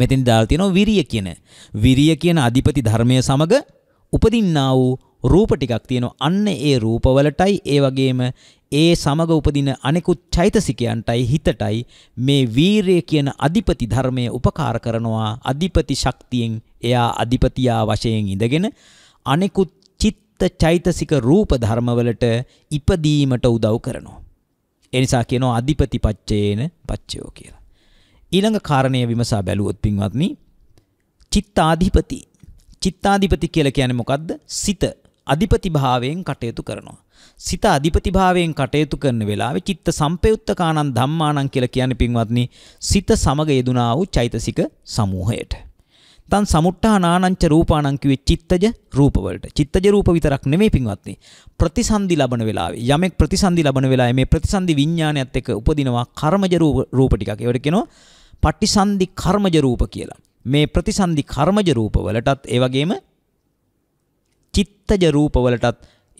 මෙතින් දාල්තියනො විරිය කියන. විරිය කියන අධිපති ධර්මය සමඟ උපදින්නා වූ රූප ටිකක් තියෙනවා. අන්න ඒ රූපවලටයි ඒ වගේම ඒ සමග උපදින අනෙකුත් චෛතසිකයන්ටයි හිතටයි මේ වීරය කියන අධිපති ධර්මය උපකාර කරනවා අධිපති ශක්තියෙන් එයා අධිපතියා වශයෙන් ඉඳගෙන අනෙකුත් චිත්ත චෛතසික රූප ධර්මවලට ඉපදීමට උදව් කරනවා. එනිසා කියනවා අධිපති පච්චේන පච්චයෝ කියලා. ඊළඟ කාරණය විමසා බැලුවොත් පින්වත්නි චිත්තාධිපති චිත්තාධිපති කියලා කියන්නේ මොකද්ද සිත අධිපති භාවයෙන් කටයුතු කරනවා සිත අධිපති භාවයෙන් කටයුතු කරන වෙලාවේ චිත්ත සම්පයුත්තකානං ධම්මානං කියලා කියන්නේ පින්වත්නි සිත සමග යෙදුනා වූ චෛතසික සමූහයට තන් සමුට්ටානානංච රූපානං කිව්වේ චිත්තජ රූප වලට. චිත්තජ රූප විතරක් නෙමෙයි පින්වත්නි. ප්‍රතිසන්දි ලබන වෙලාවේ යමෙක් ප්‍රතිසන්දි ලබන වෙලාවේ මේ ප්‍රතිසන්දි විඥානයත් එක්ක උපදිනවා කර්මජ රූප ටිකක්. ඒවට කියනවා පටිසන්ධි කර්මජ රූප කියලා. මේ ප්‍රතිසන්ධි කර්මජ රූප වලටත් ඒ වගේම චිත්තජ රූප වලටත්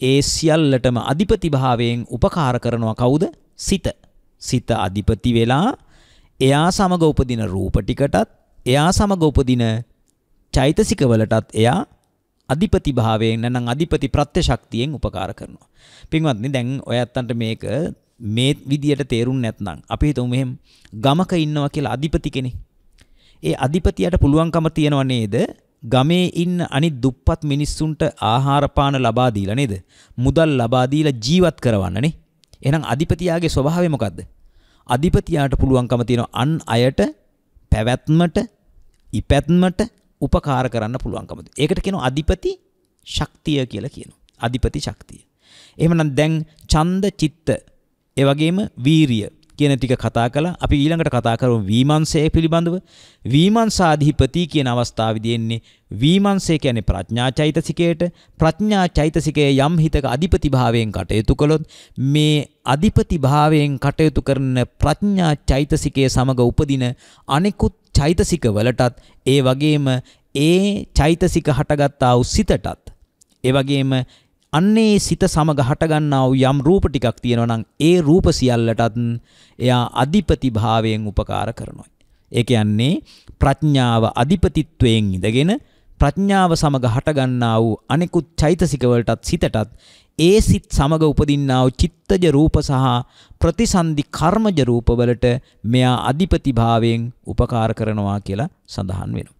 ඒ සියල්ලටම අධිපති භාවයෙන් උපකාර කරනවා කවුද? සිත. සිත අධිපති වෙලා එයා සමග උපදින රූප ටිකටත් එයා සමග උපදින චෛතසික වලටත් එයා අධිපති භාවයෙන් නැත්නම් අධිපති ප්‍රත්‍ය ශක්තියෙන් උපකාර කරනවා. පින්වත්නි දැන් ඔයත්තන්ට මේක මේ විදියට තේරුම් නැත්නම් අපි හිතමු මෙහෙම ගමක ඉන්නවා කියලා අධිපති කෙනෙක්. ඒ අධිපතියට පුළුවන්කම තියනව නේද? ගමේ ඉන්න අනිත් දුප්පත් මිනිස්සුන්ට ආහාර පාන ලබා දීලා නේද? මුදල් ලබා දීලා ජීවත් කරවන්න නේ. එහෙනම් අධිපතියාගේ ස්වභාවය මොකද්ද? අධිපතියාට පුළුවන්කම තියෙන අන් අයට පැවැත්මට ඉපැත්මට උපකාර කරන්න පුළුවන්කම ඒකට කියනවා අධිපති ශක්තිය කියලා කියනවා. අධිපති ශක්තිය. එහෙමනම් දැන් ඡන්ද චිත්ත ඒ වගේම වීරිය කියන ටික කතා කළා. අපි ඊළඟට කතා කරමු වීමංශය පිළිබඳව. වීමංශාධිපති කියන අවස්ථාවේදී එන්නේ වීමංශය කියන්නේ ප්‍රඥා චෛතසිකයට. ප්‍රඥා චෛතසිකයේ යම් හිතක අධිපති භාවයෙන් කටයුතු කළොත් මේ අධිපති භාවයෙන් කටයුතු කරන ප්‍රඥා චෛතසිකයේ සමග උපදින අනෙකුත් චෛතසික වලටත් ඒ වගේම ඒ චෛතසික හටගත්තා වූ සිතටත් ඒ වගේම අන්නේ සිත සමග හටගන්නා වූ යම් රූප ටිකක් තියෙනවා නම් ඒ රූප සියල්ලටත් එයා අධිපති භාවයෙන් උපකාර කරනවා. ඒ කියන්නේ ප්‍රඥාව අධිපතිත්වයෙන් ඉඳගෙන ප්‍රඥාව සමග හටගන්නා වූ අනෙකුත් චෛතසික වලටත් සිතටත් ඒ සිත් සමග උපදින්නා වූ චිත්තජ රූප සහ ප්‍රතිසන්දි කර්මජ රූප වලට මෙයා අධිපති භාවයෙන් උපකාර කරනවා කියලා සඳහන් වෙනවා.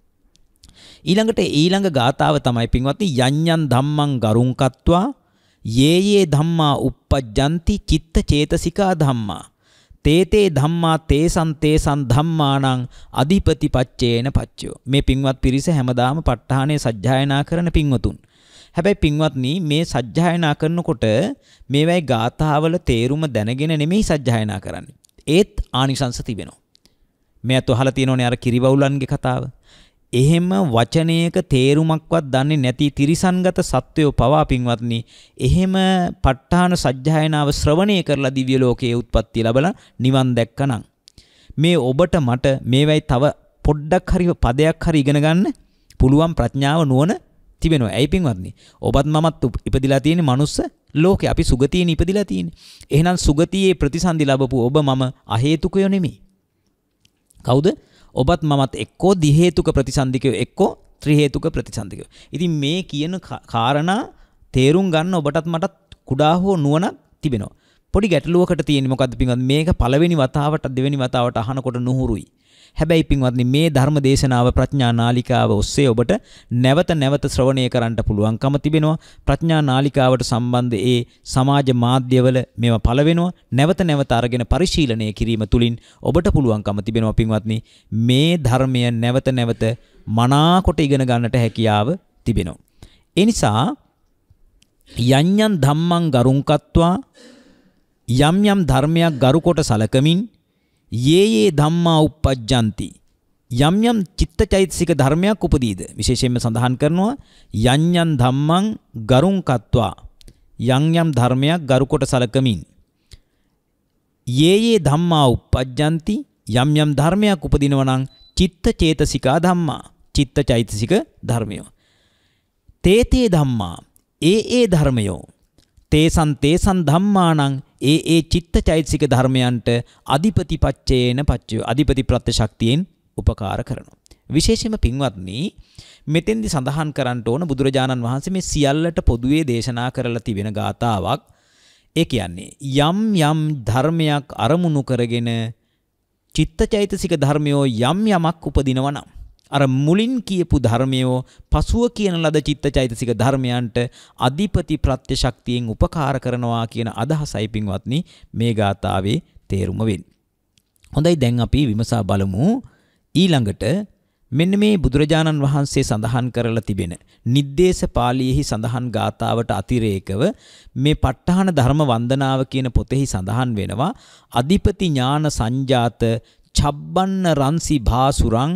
ඊළඟට ඊළඟ ගාථාව තමයි පින්වත්නි යඤ්ඤං ධම්මං ගරුංකත්වා යේ යේ ධම්මා uppajjanti චිත්ත චේතසිකා ධම්මා තේතේ ධම්මා තේසං තේසං ධම්මාණං අධිපති පච්චේන පච්චයෝ මේ පින්වත් පිරිස හැමදාම ප ဋ ාහණේ සජ්ජායනා කරන පින්වතුන් හැබැයි පින්වත්නි මේ සජ්ජායනා කරනකොට මේවයි ගාථාවල තේරුම දැනගෙන නෙමෙයි සජ්ජායනා කරන්නේ ඒත් ආනිසංස තිබෙනවා මේ අත අහලා තියෙනෝනේ අර කිරිවවුලන්ගේ කතාව එහෙම වචනයක තේරුමක්වත් දන්නේ නැති තිරිසන්ගත සත්වයෝ පවා පින්වත්නි එහෙම ප ဋ ාහන සජ්ජායනාව ශ්‍රවණය කරලා දිව්‍ය ලෝකයේ උත්පත්ති ලැබලා නිවන් දැක්කනම් මේ ඔබට මට මේවයි තව පොඩ්ඩක් හරි පදයක් හරි ඉගෙන ගන්න පුළුවන් ප්‍රඥාව නුවණ තිබෙනවා. ඇයි පින්වත්නි? ඔබත් මමත් ඉපදිලා තියෙන මනුස්ස ලෝකේ අපි සුගතියෙන් ඉපදිලා තියෙන්නේ. එහෙනම් සුගතියේ ප්‍රතිසන්දි ලැබපු ඔබ මම අහේතුකයෝ නෙමෙයි. කවුද? ඔබත් මමත් එක්කෝ දිහේතුක ප්‍රතිසන්ධිකය එක්කෝ ත්‍රිහේතුක ප්‍රතිසන්ධිකය. ඉතින් මේ කියන කාරණා තේරුම් ගන්න ඔබටත් මටත් කුඩා හෝ නුවණක් තිබෙනවා. පොඩි ගැටලුවකට තියෙන මොකද්ද පින්වත් මේක පළවෙනි වතාවට දෙවෙනි වතාවට අහනකොට නුහුරුයි. හැබැයි පින්වත්නි මේ ධර්ම දේශනාව ප්‍රඥා නාලිකාව ඔස්සේ ඔබට නැවත නැවත ශ්‍රවණය කරන්න පුළුවන්කම තිබෙනවා. ප්‍රඥා නාලිකාවට සම්බන්ධ ඒ සමාජ මාධ්‍යවල මේවා පළවෙනවා. නැවත නැවත අරගෙන පරිශීලනය කිරීම තුළින් ඔබට පුළුවන්කම තිබෙනවා පින්වත්නි මේ ධර්මය නැවත නැවත මනාකොට ඉගෙන ගන්නට හැකියාව තිබෙනවා. ඒ නිසා යඤ්ඤං ධම්මං ගරුංකත්වා යම් යම් ධර්මයක් ගරුකොට සලකමින් යේ යේ ධම්මා uppajjanti යම් යම් චිත්තචෛතසික ධර්මයක් උපදීද විශේෂයෙන්ම සඳහන් කරනවා යන් යන් ධම්මං ගරුං කତ୍වා යම් යම් ධර්මයක් ගරු කොට සලකමින් යේ යේ ධම්මා uppajjanti යම් යම් ධර්මයක් උපදිනවා නම් චිත්ත චේතසිකා ධම්මා චිත්තචෛතසික ධර්මයෝ තේතේ ධම්මා ඒ ඒ ධර්මයෝ තේසන් තේසන් ධම්මානං ඒ ඒ චිත්ත චෛතසික ධර්මයන්ට අධිපති පච්චේන පච්චය අධිපති ප්‍රත්‍යශක්තියෙන් උපකාර කරනවා. විශේෂම පින්වත්නි මෙතෙන්දි සඳහන් කරන්න ඕන බුදුරජාණන් වහන්සේ මේ සියල්ලට පොදුවේ දේශනා කරලා තිබෙන ගාතාවක් ඒ කියන්නේ යම් යම් ධර්මයක් අරමුණු කරගෙන චිත්තචෛතසික ධර්මයෝ යම් යමක් උපදිනවා නම් අර මුලින් කියපු ධර්මයෝ පසුව කියන ලද චිත්තචෛතසික ධර්මයන්ට අධිපති ප්‍රත්‍ය ශක්තියෙන් උපකාර කරනවා කියන අදහසයි පින්වත්නි මේ ගාථාවේ තේරුම වෙන්නේ. හොඳයි දැන් අපි විමසා බලමු ඊළඟට මෙන්න මේ බුදුරජාණන් වහන්සේ සඳහන් කරලා තිබෙන නිද්දේශ පාළියේහි සඳහන් ගාතාවට අතිරේකව මේ ප ဋ ාහන ධර්ම වන්දනාව කියන පොතෙහි සඳහන් වෙනවා අධිපති ඥාන සංජාත චබ්බන්න රන්සි භාසුරං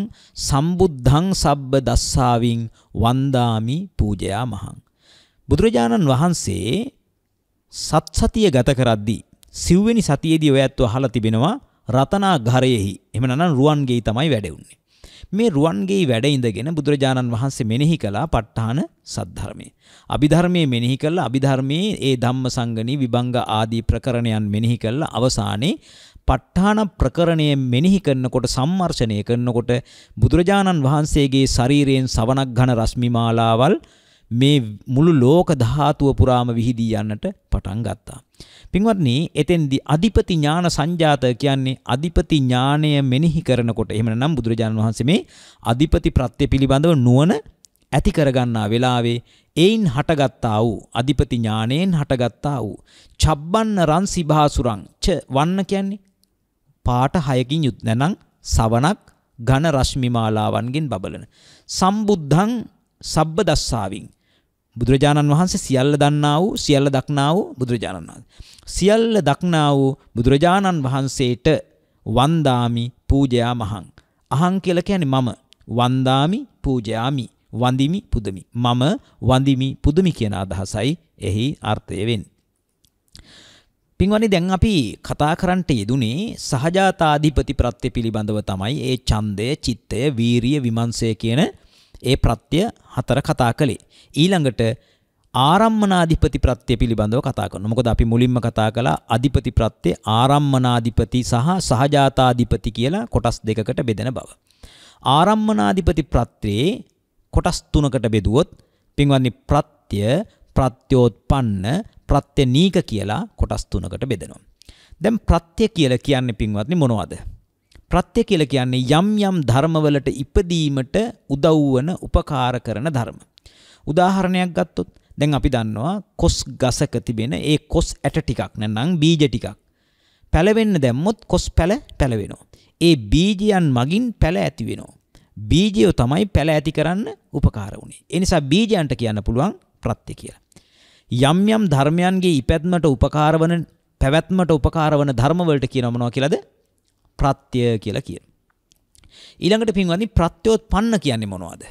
සම්බුද්ධං සබ්බ දස්සාවින් වන්දාමි පූජයා මහං බුදුරජාණන් වහන්සේ සත්සතිය ගත කරද්දී සිව්වෙනි සතියේදී ඔයත්ව අහලා තිබෙනවා රතනාඝරයෙහි එහෙම නැත්නම් රුවන්ගෙයි තමයි වැඩ උන්නේ මේ රුවන්ගෙයි වැඩ ඉඳගෙන බුදුරජාණන් වහන්සේ මෙනෙහි කළා ප ဋ ාණ සද්ධර්මයේ අභිධර්මයේ මෙනෙහි කළා අභිධර්මයේ ඒ ධම්මසංගණී විභංග ආදී ප්‍රකරණයන් මෙනෙහි කළා අවසානයේ ප ဋ ාණ ප්‍රකරණය මෙනෙහි කරනකොට සම්මර්ෂණය කරනකොට බුදුරජාණන් වහන්සේගේ ශරීරයෙන් සවනක් ඝන රශ්මිමාලාවල් මේ මුළු ලෝක ධාතුව පුරාම විහිදී යන්නට පටන් ගත්තා. පින්වත්නි, එතෙන්දී අධිපති ඥාන සංජාත කියන්නේ අධිපති ඥාණය මෙනෙහි කරනකොට එහෙම නම් බුදුරජාණන් වහන්සේ මේ අධිපති ප්‍රත්‍ය පිළිබඳව නුවණ ඇති කරගන්නා වෙලාවේ එයින් හටගත්තා වූ අධිපති ඥාණයෙන් හටගත්තා වූ චබ්බන්න රන්සිභාසුරං ච වන්න කියන්නේ පාට හයකින් යුත් නැනං සවනක් ඝන රශ්මිමාලාවන්ගෙන් බබලන. සම්බුද්ධං සබ්බ දස්සාවින් බුදුරජාණන් වහන්සේ සියල්ල දන්නා වූ සියල්ල දක්නා වූ බුදුරජාණන් වහන්සේ. සියල්ල දක්නා වූ බුදුරජාණන් වහන්සේට වන්දාමි පූජයා මහං. අහං කියලා කියන්නේ මම වන්දාමි පූජයාමි වඳිමි පුදමි. මම වඳිමි පුදමි කියන අදහසයි එහි අර්ථය වෙන්නේ. පින්වනි දැන් අපි කතා කරන්නට යෙදුනේ සහජාතාධිපති ප්‍රත්‍ය පිළිබඳව තමයි ඒ ඡන්දය, චිත්තය, වීරිය, විමර්ශය කියන ඒ ප්‍රත්‍ය හතර කතා කළේ. ඊළඟට ආරම්මනාධිපති ප්‍රත්‍ය පිළිබඳව කතා කරනවා. මොකද අපි මුලින්ම කතා කළා අධිපති ප්‍රත්‍ය ආරම්මනාධිපති සහ සහජාතාධිපති කියලා කොටස් දෙකකට බෙදෙන බව. ආරම්මනාධිපති ප්‍රත්‍යේ කොටස් තුනකට බෙදුවොත් පින්වත්නි ප්‍රත්‍ය, ප්‍රත්‍යෝත්පන්න ප්‍රත්‍ය නීක කියලා කොටස් තුනකට බෙදෙනවා. දැන් ප්‍රත්‍ය කියලා කියන්නේ පින්වත්නි මොනවද? ප්‍රත්‍ය කියලා කියන්නේ යම් යම් ධර්මවලට ඉපදීමට උදව් වන උපකාර කරන ධර්ම. උදාහරණයක් ගත්තොත් දැන් අපි දන්නවා කොස් ගසක තිබෙන ඒ කොස් ඇට ටිකක් නැත්නම් බීජ ටිකක් පැලවෙන්න දැම්මොත් කොස් පැල පැලවෙනවා. ඒ බීජයන් මගින් පැල ඇති වෙනවා. බීජය තමයි පැල ඇති කරන්න උපකාර වුණේ. ඒ නිසා බීජයන්ට කියන්න පුළුවන් ප්‍රත්‍ය කියලා. යම් යම් ධර්මයන්ගේ ඉපැත්මට උපකාර වන පැවැත්මට උපකාර වන ධර්ම වලට කියනවා මොනවා කියලාද? ප්‍රත්‍ය කියලා කියන. ඊළඟට පින්වත්නි ප්‍රත්‍යෝත්පන්න කියන්නේ මොනවද?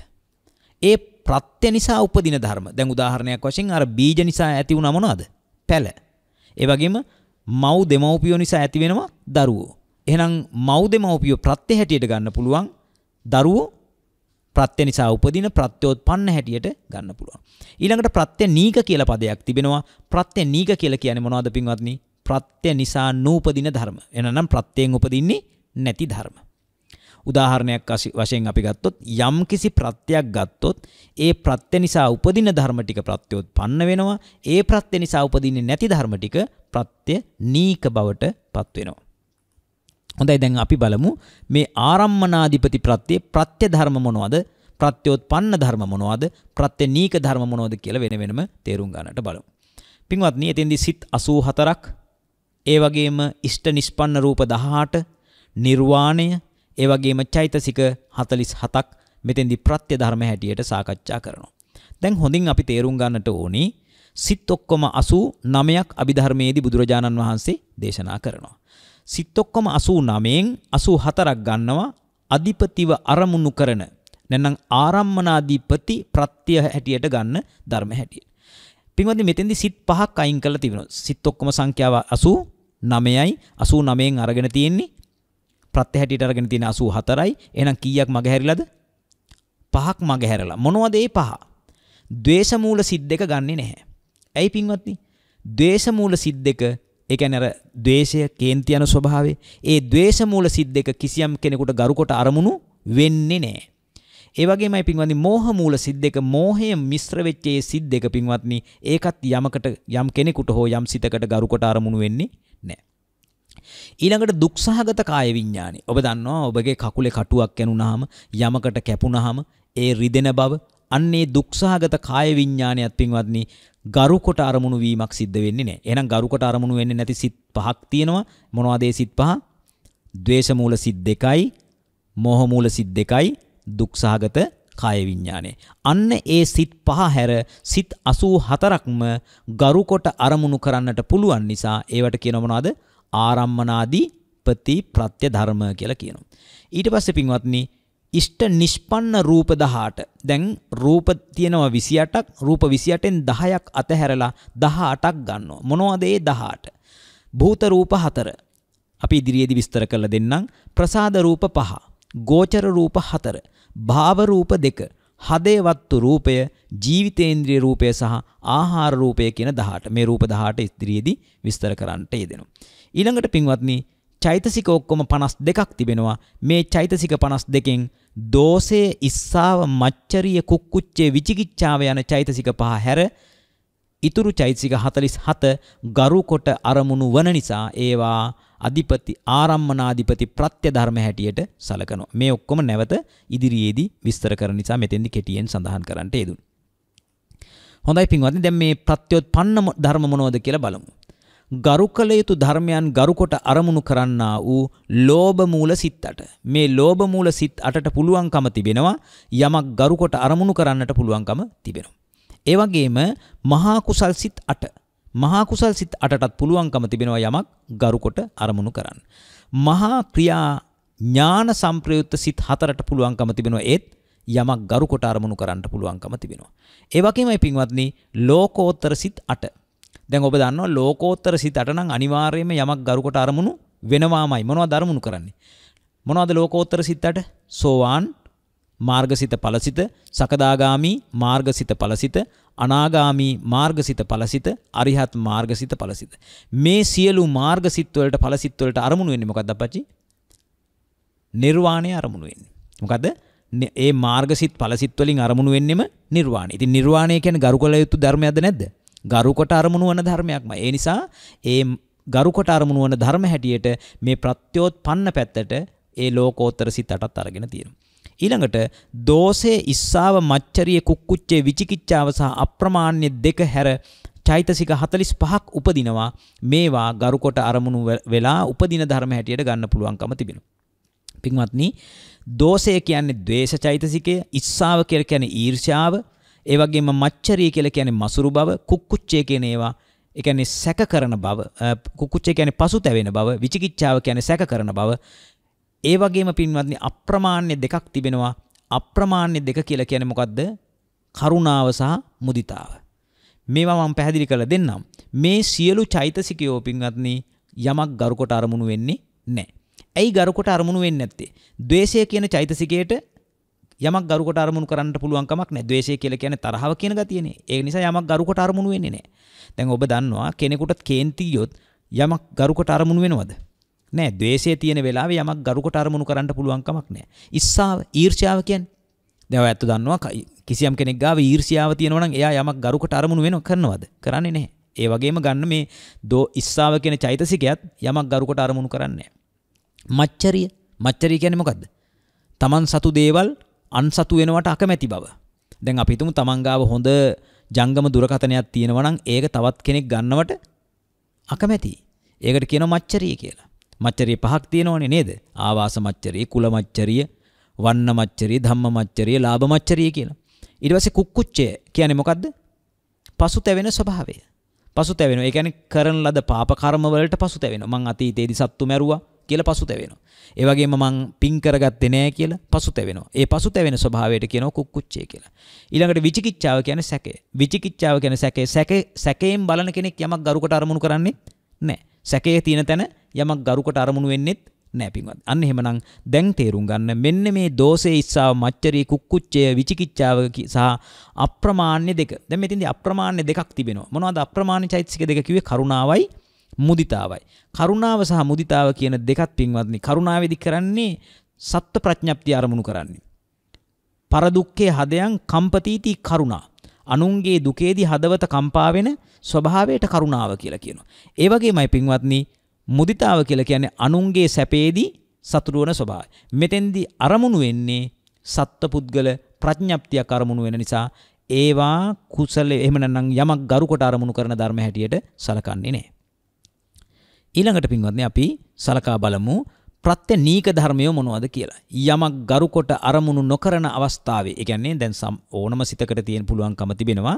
ඒ ප්‍රත්‍ය නිසා උපදින ධර්ම. දැන් උදාහරණයක් වශයෙන් අර බීජ නිසා ඇති වුණා මොනවද? පැල. ඒ වගේම මව් දෙමව්පියෝ නිසා ඇති වෙනවා දරුවෝ. එහෙනම් මව් දෙමව්පියෝ ප්‍රත්‍ය හැටියට ගන්න පුළුවන් දරුවෝ ප්‍රත්‍ය නිසා උපදින ප්‍රත්‍යෝත්පන්න හැටියට ගන්න පුළුවන්. ඊළඟට ප්‍රත්‍ය නීක කියලා පදයක් තිබෙනවා. ප්‍රත්‍ය නීක කියලා කියන්නේ මොනවද පින්වත්නි? ප්‍රත්‍ය නිසා නූපදින ධර්ම. එනනම් ප්‍රත්‍යයෙන් උපදින්නේ නැති ධර්ම. උදාහරණයක් වශයෙන් අපි ගත්තොත් යම් කිසි ප්‍රත්‍යක් ගත්තොත් ඒ ප්‍රත්‍ය නිසා උපදින ධර්ම ටික ප්‍රත්‍යෝත්පන්න වෙනවා ඒ ප්‍රත්‍ය නිසා උපදින්නේ නැති ධර්ම ටික ප්‍රත්‍ය නීක බවට පත් වෙනවා හොඳයි දැන් අපි බලමු මේ ආරම්මනාධිපති ප්‍රත්‍යේ ප්‍රත්‍ය ධර්ම මොනවද? ප්‍රත්‍යෝත්පන්න ධර්ම මොනවද? ප්‍රත්‍ය නීක ධර්ම මොනවද කියලා වෙන වෙනම තේරුම් ගන්නට බලමු. පින්වත්නි, එතෙන්දී සිත් 84ක්, ඒ වගේම ඉෂ්ඨ නිස්පන්න රූප 18, නිර්වාණය, ඒ වගේම චෛතසික 47ක් මෙතෙන්දී ප්‍රත්‍ය ධර්ම හැටියට සාකච්ඡා කරනවා. දැන් හොඳින් අපි තේරුම් ගන්නට ඕනි සිත් ඔක්කොම 89ක් අභිධර්මයේදී බුදුරජාණන් වහන්සේ දේශනා කරනවා. සිත් ඔක්කොම 89න් 84ක් ගන්නවා අධිපතිව අරමුණු කරන නැත්නම් ආරම්මනාධිපති ප්‍රත්‍ය හැටියට ගන්න ධර්ම හැටියට. පින්වත්නි මෙතෙන්දි සිත් පහක් අයින් කරලා තිබෙනවා. සිත් ඔක්කොම සංඛ්‍යාව 89යි 89න් අරගෙන තියෙන්නේ ප්‍රත්‍ය හැටියට අරගෙන තියෙන 84යි. එහෙනම් කීයක් මග හැරිලාද? පහක් මග හැරලා. මොනවද ඒ පහ? ද්වේෂ මූල සිත් දෙක ගන්නෙ නැහැ. ඇයි පින්වත්නි? ද්වේෂ මූල සිත් දෙක ඒ කියන්නේ අර द्वේෂය කේන්ති යන ස්වභාවය ඒ द्वේෂ මූල සිත් දෙක කිසියම් කෙනෙකුට ගරුකොට අරමුණු වෙන්නේ නැහැ. ඒ වගේමයි පින්වත්නි මෝහ මූල සිත් දෙක මෝහය මිශ්‍ර වෙච්ච ඒ සිත් දෙක පින්වත්නි ඒකත් යමකට යම් කෙනෙකුට හෝ යම් සිතකට ගරුකොට අරමුණු වෙන්නේ නැහැ. ඊළඟට දුක්සහගත කාය විඥානෙ. ඔබ දන්නවා ඔබගේ කකුලේ කටුවක් කැණුනහම යමකට කැපුනහම ඒ රිදෙන බව අන්නේ දුක්සහගත කාය විඥානයත් පින්වත්නි ගරු කොට අරමුණු වීමක් සිද්ධ වෙන්නේ නැහැ. එහෙනම් ගරු කොට අරමුණු වෙන්නේ නැති සිත් පහක් තියෙනවා. මොනවද ඒ සිත් පහ? ද්වේෂ මූල සිත් දෙකයි, මෝහ මූල සිත් දෙකයි, දුක් සහගත කාය විඥානය. අන්න ඒ සිත් පහ හැර සිත් 84ක්ම ගරු කොට අරමුණු කරන්නට පුළුවන් නිසා ඒවට කියන මොනවද? ආරම්මනාදී ප්‍රතිප්‍රත්‍ය ධර්ම කියලා කියනවා. ඊට පස්සේ පින්වත්නි ඉෂ්ට නිෂ්පන්න රූප 18. දැන් රූප තියෙනවා 28ක්. රූප 28න් 10ක් අතහැරලා 18ක් ගන්නවා. මොනවද ඒ 18? භූත රූප 4. අපි ඉදිරියේදී විස්තර කරලා දෙන්නම්. ප්‍රසාද රූප 5. ගෝචර රූප 4. භාව රූප 2. හදේවත්තු රූපය, ජීවිතේන්ද්‍රිය රූපය සහ ආහාර රූපය කියන 18. මේ රූප 18 ඉදිරියේදී විස්තර කරන්නට යෙදෙනවා. ඊළඟට පින්වත්නි චෛතසික ඔක්කොම 52ක් තිබෙනවා. මේ චෛතසික 52කින් දෝෂය, ඉස්සාව, මච්චරිය, කුක්කුච්චේ, විචිකිච්ඡාව යන චෛතසික පහ හැර ඉතුරු චෛතසික 47 ගරු කොට අරමුණු වන නිසා ඒවා අධිපති ආරම්මනාධිපති ප්‍රත්‍ය ධර්ම හැටියට සලකනවා. මේ ඔක්කොම නැවත ඉදිරියේදී විස්තර කරන නිසා මෙතෙන්දි කෙටියෙන් සඳහන් කරන්නට යෙදුණා. හොඳයි පින්වත්නි දැන් මේ ප්‍රත්‍යොත්පන්න ධර්ම මොනවද කියලා බලමු. ගරු කළ යුතු ධර්මයන් ගරුකොට අරමුණු කරන්නා වූ ලෝභ මූල සිත් අට මේ ලෝභ මූල සිත් අටට පුළුවන්කම තිබෙනවා යමක් ගරුකොට අරමුණු කරන්නට පුළුවන්කම තිබෙනවා ඒ වගේම මහා කුසල් සිත් අට මහා කුසල් සිත් අටටත් පුළුවන්කම තිබෙනවා යමක් ගරුකොට අරමුණු කරන්න මහා ක්‍රියා ඥාන සංප්‍රයුක්ත සිත් හතරට පුළුවන්කම තිබෙනවා ඒත් යමක් ගරුකොට අරමුණු කරන්නට පුළුවන්කම තිබෙනවා ඒ වගේමයි පින්වත්නි ලෝකෝත්තර සිත් 8 දැන් ඔබ දන්නවා ලෝකෝත්තර සිතට නම් අනිවාර්යයෙන්ම යමක් ගරුකට අරමුණු වෙනවාමයි. මොනවද අරමුණු කරන්නේ? මොනවද ලෝකෝත්තර සිතට? සෝවාන් මාර්ගසිත ඵලසිත, සකදාගාමි මාර්ගසිත ඵලසිත, අනාගාමි මාර්ගසිත ඵලසිත, අරිහත් මාර්ගසිත ඵලසිත. මේ සියලු මාර්ගසිත වලට ඵලසිත වලට අරමුණු වෙන්නේ මොකක්ද අපච්චි? නිර්වාණය අරමුණු වෙන්නේ. මොකද? ඒ මාර්ගසිත ඵලසිත වලින් අරමුණු වෙන්නෙම නිර්වාණය. ඉතින් නිර්වාණය කියන්නේ ගරු කළ යුතු ධර්මයක්ද නැද්ද? ගරුකොට අරමුණු වන ධර්මයක්ම. ඒ නිසා ඒ ගරුකොට අරමුණු වන ධර්ම හැටියට මේ ප්‍රත්‍යෝත්පන්න පැත්තට ඒ ලෝකෝත්තර සිතටත් අරගෙන තියෙනවා. ඊළඟට දෝෂේ ඉස්සාව මච්චරිය කුක්කුච්චේ විචිකිච්ඡාව සහ අප්‍රමාණ්‍ය දෙක හැර චෛතසික 45ක් උපදිනවා මේවා ගරුකොට අරමුණු වෙලා උපදින ධර්ම හැටියට ගන්න පුළුවන්කම තිබෙනවා. පින්වත්නි දෝෂය කියන්නේ ද්වේෂ චෛතසිකය, ඉස්සාව කියලා කියන්නේ ඊර්ෂ්‍යාව, ඒ වගේම මච්චරිය කියලා කියන්නේ මසුරු බව, කුක්කුච්චය කියන ඒවා ඒ කියන්නේ සැක කරන බව, කුක්කුච්චය කියන්නේ පසුතැවෙන බව, විචිකිච්ඡාව කියන්නේ සැක කරන බව. ඒ වගේම පින්වත්නි අප්‍රමාණ්‍ය දෙකක් තිබෙනවා. අප්‍රමාණ්‍ය දෙක කියලා කියන්නේ මොකද්ද? කරුණාව සහ මුදිතාව. මේවා මම පැහැදිලි කරලා දෙන්නම්. මේ සියලු චෛතසිකයෝ පින්වත්නි යමක් ගරුකොට අරමුණු වෙන්නේ නැහැ. ඇයි ගරුකොට අරමුණු වෙන්නේ නැත්තේ? ද්වේෂය කියන චෛතසිකයට යමක් ගරුකට අරමුණු කරන්න පුළුවන් කමක් නැහැ. ද්වේෂය කියලා කියන්නේ තරහව කියන ගතියනේ. ඒ නිසා යමක් ගරුකට අරමුණු වෙන්නේ නැහැ. දැන් ඔබ දන්නවා කෙනෙකුට කේන්ති ගියොත් යමක් ගරුකට අරමුණු වෙනවද? නෑ. ද්වේෂය තියෙන වෙලාවේ යමක් ගරුකට අරමුණු කරන්න පුළුවන් කමක් නැහැ. ඉස්සාව, ඊර්ෂ්‍යාව කියන්නේ. දැන් ඔය ඇත්ත දන්නවා කිසියම් කෙනෙක් ගාව ඊර්ෂ්‍යාව තියෙනවා නම් එයා යමක් ගරුකට අරමුණු වෙනව කරනවද? කරන්නේ නැහැ. ඒ වගේම ගන්න මේ දෝ ඉස්සාව කියන චෛතසිකයත් යමක් ගරුකට අරමුණු කරන්නේ නැහැ. මච්චරිය මච්චරිය කියන්නේ මොකද්ද? තමන් සතු දේවල් අන්සතු වෙනවට අකමැති බව. දැන් අපි හිතමු තමන්ගාව හොඳ ජංගම දුරකථනයක් තියෙනවා නම් ඒක තවත් කෙනෙක් ගන්නවට අකමැති. ඒකට කියනවා මච්චරිය කියලා. මච්චරිය පහක් තියෙනවනේ නේද? ආවාස මච්චරිය, කුල මච්චරිය, වන්න මච්චරිය, ධම්ම මච්චරිය, ලාභ මච්චරිය කියලා. ඊට පස්සේ කුක්කුච්චය කියන්නේ මොකද්ද? පසුතැවෙන ස්වභාවය. පසුතැවෙනවා. ඒ කියන්නේ කරන ලද පාප කර්ම වලට පසුතැවෙනවා. මං අතීතයේදී සත්තු මැරුවා කියලා පසුතැවෙනවා. ඒවගේ මං පින්කරගත්තේ නෑ කියලා පසුතැවෙනවා. ඒ පසුතැවෙන ස්වභාවයට කියනවා කුක්කුච්චය කියලා. ඊළඟට විචිකිච්ඡාව කියන්නේ සැකය. විචිකිච්ඡාව කියන්නේ සැකය. සැකේ සැකයෙන් බලන කෙනෙක් යමක් ගරුකට අරමුණු කරන්නේ නෑ. සැකයේ තියෙන තැන යමක් ගරුකට අරමුණු වෙන්නේත් නෑ පින්වත්. අන්න එහෙමනම් දැන් තේරුම් ගන්න මෙන්න මේ දෝෂේ ඉස්සාව මච්චරී කුක්කුච්චය විචිකිච්ඡාව සහ අප්‍රමාණ්‍ය දෙක. දැන් මෙතෙන්දී අප්‍රමාණ්‍ය දෙකක් තිබෙනවා. මොනවද අප්‍රමාණ්‍ය චෛතසික දෙක කිව්වේ? කරුණාවයි මුදිතාවයි. කරුණාව සහ මුදිතාව කියන දෙකත් පින්වත්නි කරුණාවේදී කරන්නේ සත්ත්ව ප්‍රඥප්තිය අරමුණු කරන්නේ. පරදුක්කේ හදයන් කම්පතිති කරුණා. අනුන්ගේ දුකේදී හදවත කම්පා වෙන ස්වභාවයට කරුණාව කියලා කියනවා. ඒ වගේමයි පින්වත්නි මුදිතාව කියලා කියන්නේ අනුන්ගේ සැපේදී සතුටු වන ස්වභාවය. මෙතෙන්දී අරමුණු වෙන්නේ සත්ත්ව පුද්ගල ප්‍රඥප්තියක් අරමුණු වෙන නිසා ඒවා කුසල එහෙම නැත්නම් යමක් ගරුකොට අරමුණු කරන ධර්ම හැටියට සලකන්නේ නැහැ. ඊළඟට පින්වත්නි අපි සලකා බලමු ප්‍රත්‍ය නීක ධර්මය මොනවද කියලා. යමක් ගරුකොට අරමුණු නොකරන අවස්ථාවේ, ඒ කියන්නේ දැන් ඕනම සිතකට තියෙන පුළුවන්කම තිබෙනවා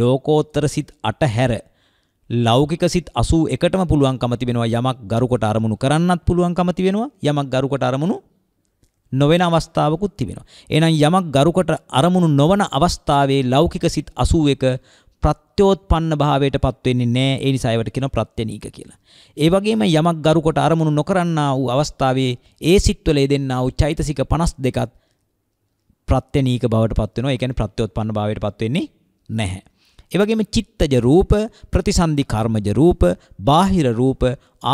ලෝකෝත්තර සිත් 8 හැර ලෞකික සිත් 81ටම පුළුවන්කම තිබෙනවා යමක් ගරුකොට අරමුණු කරන්නත් පුළුවන්කම තිබෙනවා යමක් ගරුකොට අරමුණු නොවන අවස්ථාවකුත් තිබෙනවා. එහෙනම් යමක් ගරුකට අරමුණු නොවන අවස්ථාවේ ලෞකික සිත් 81 ප්‍රත්‍යෝත්පන්න භාවයට පත් වෙන්නේ නැහැ. ඒ නිසා ඒවට කියනවා ප්‍රත්‍යනීක කියලා. ඒ වගේම යමක් ගරු කොට අරමුණු නොකරන්නා වූ අවස්ථාවේ ඒ සිත්වල දෙන්නා වූ චෛතසික 52ත් ප්‍රත්‍යනීක බවට පත් වෙනවා. ඒ කියන්නේ ප්‍රත්‍යෝත්පන්න භාවයට පත් වෙන්නේ නැහැ. ඒ වගේම චිත්තජ රූප, ප්‍රතිසන්දි කර්මජ රූප, බාහිර රූප,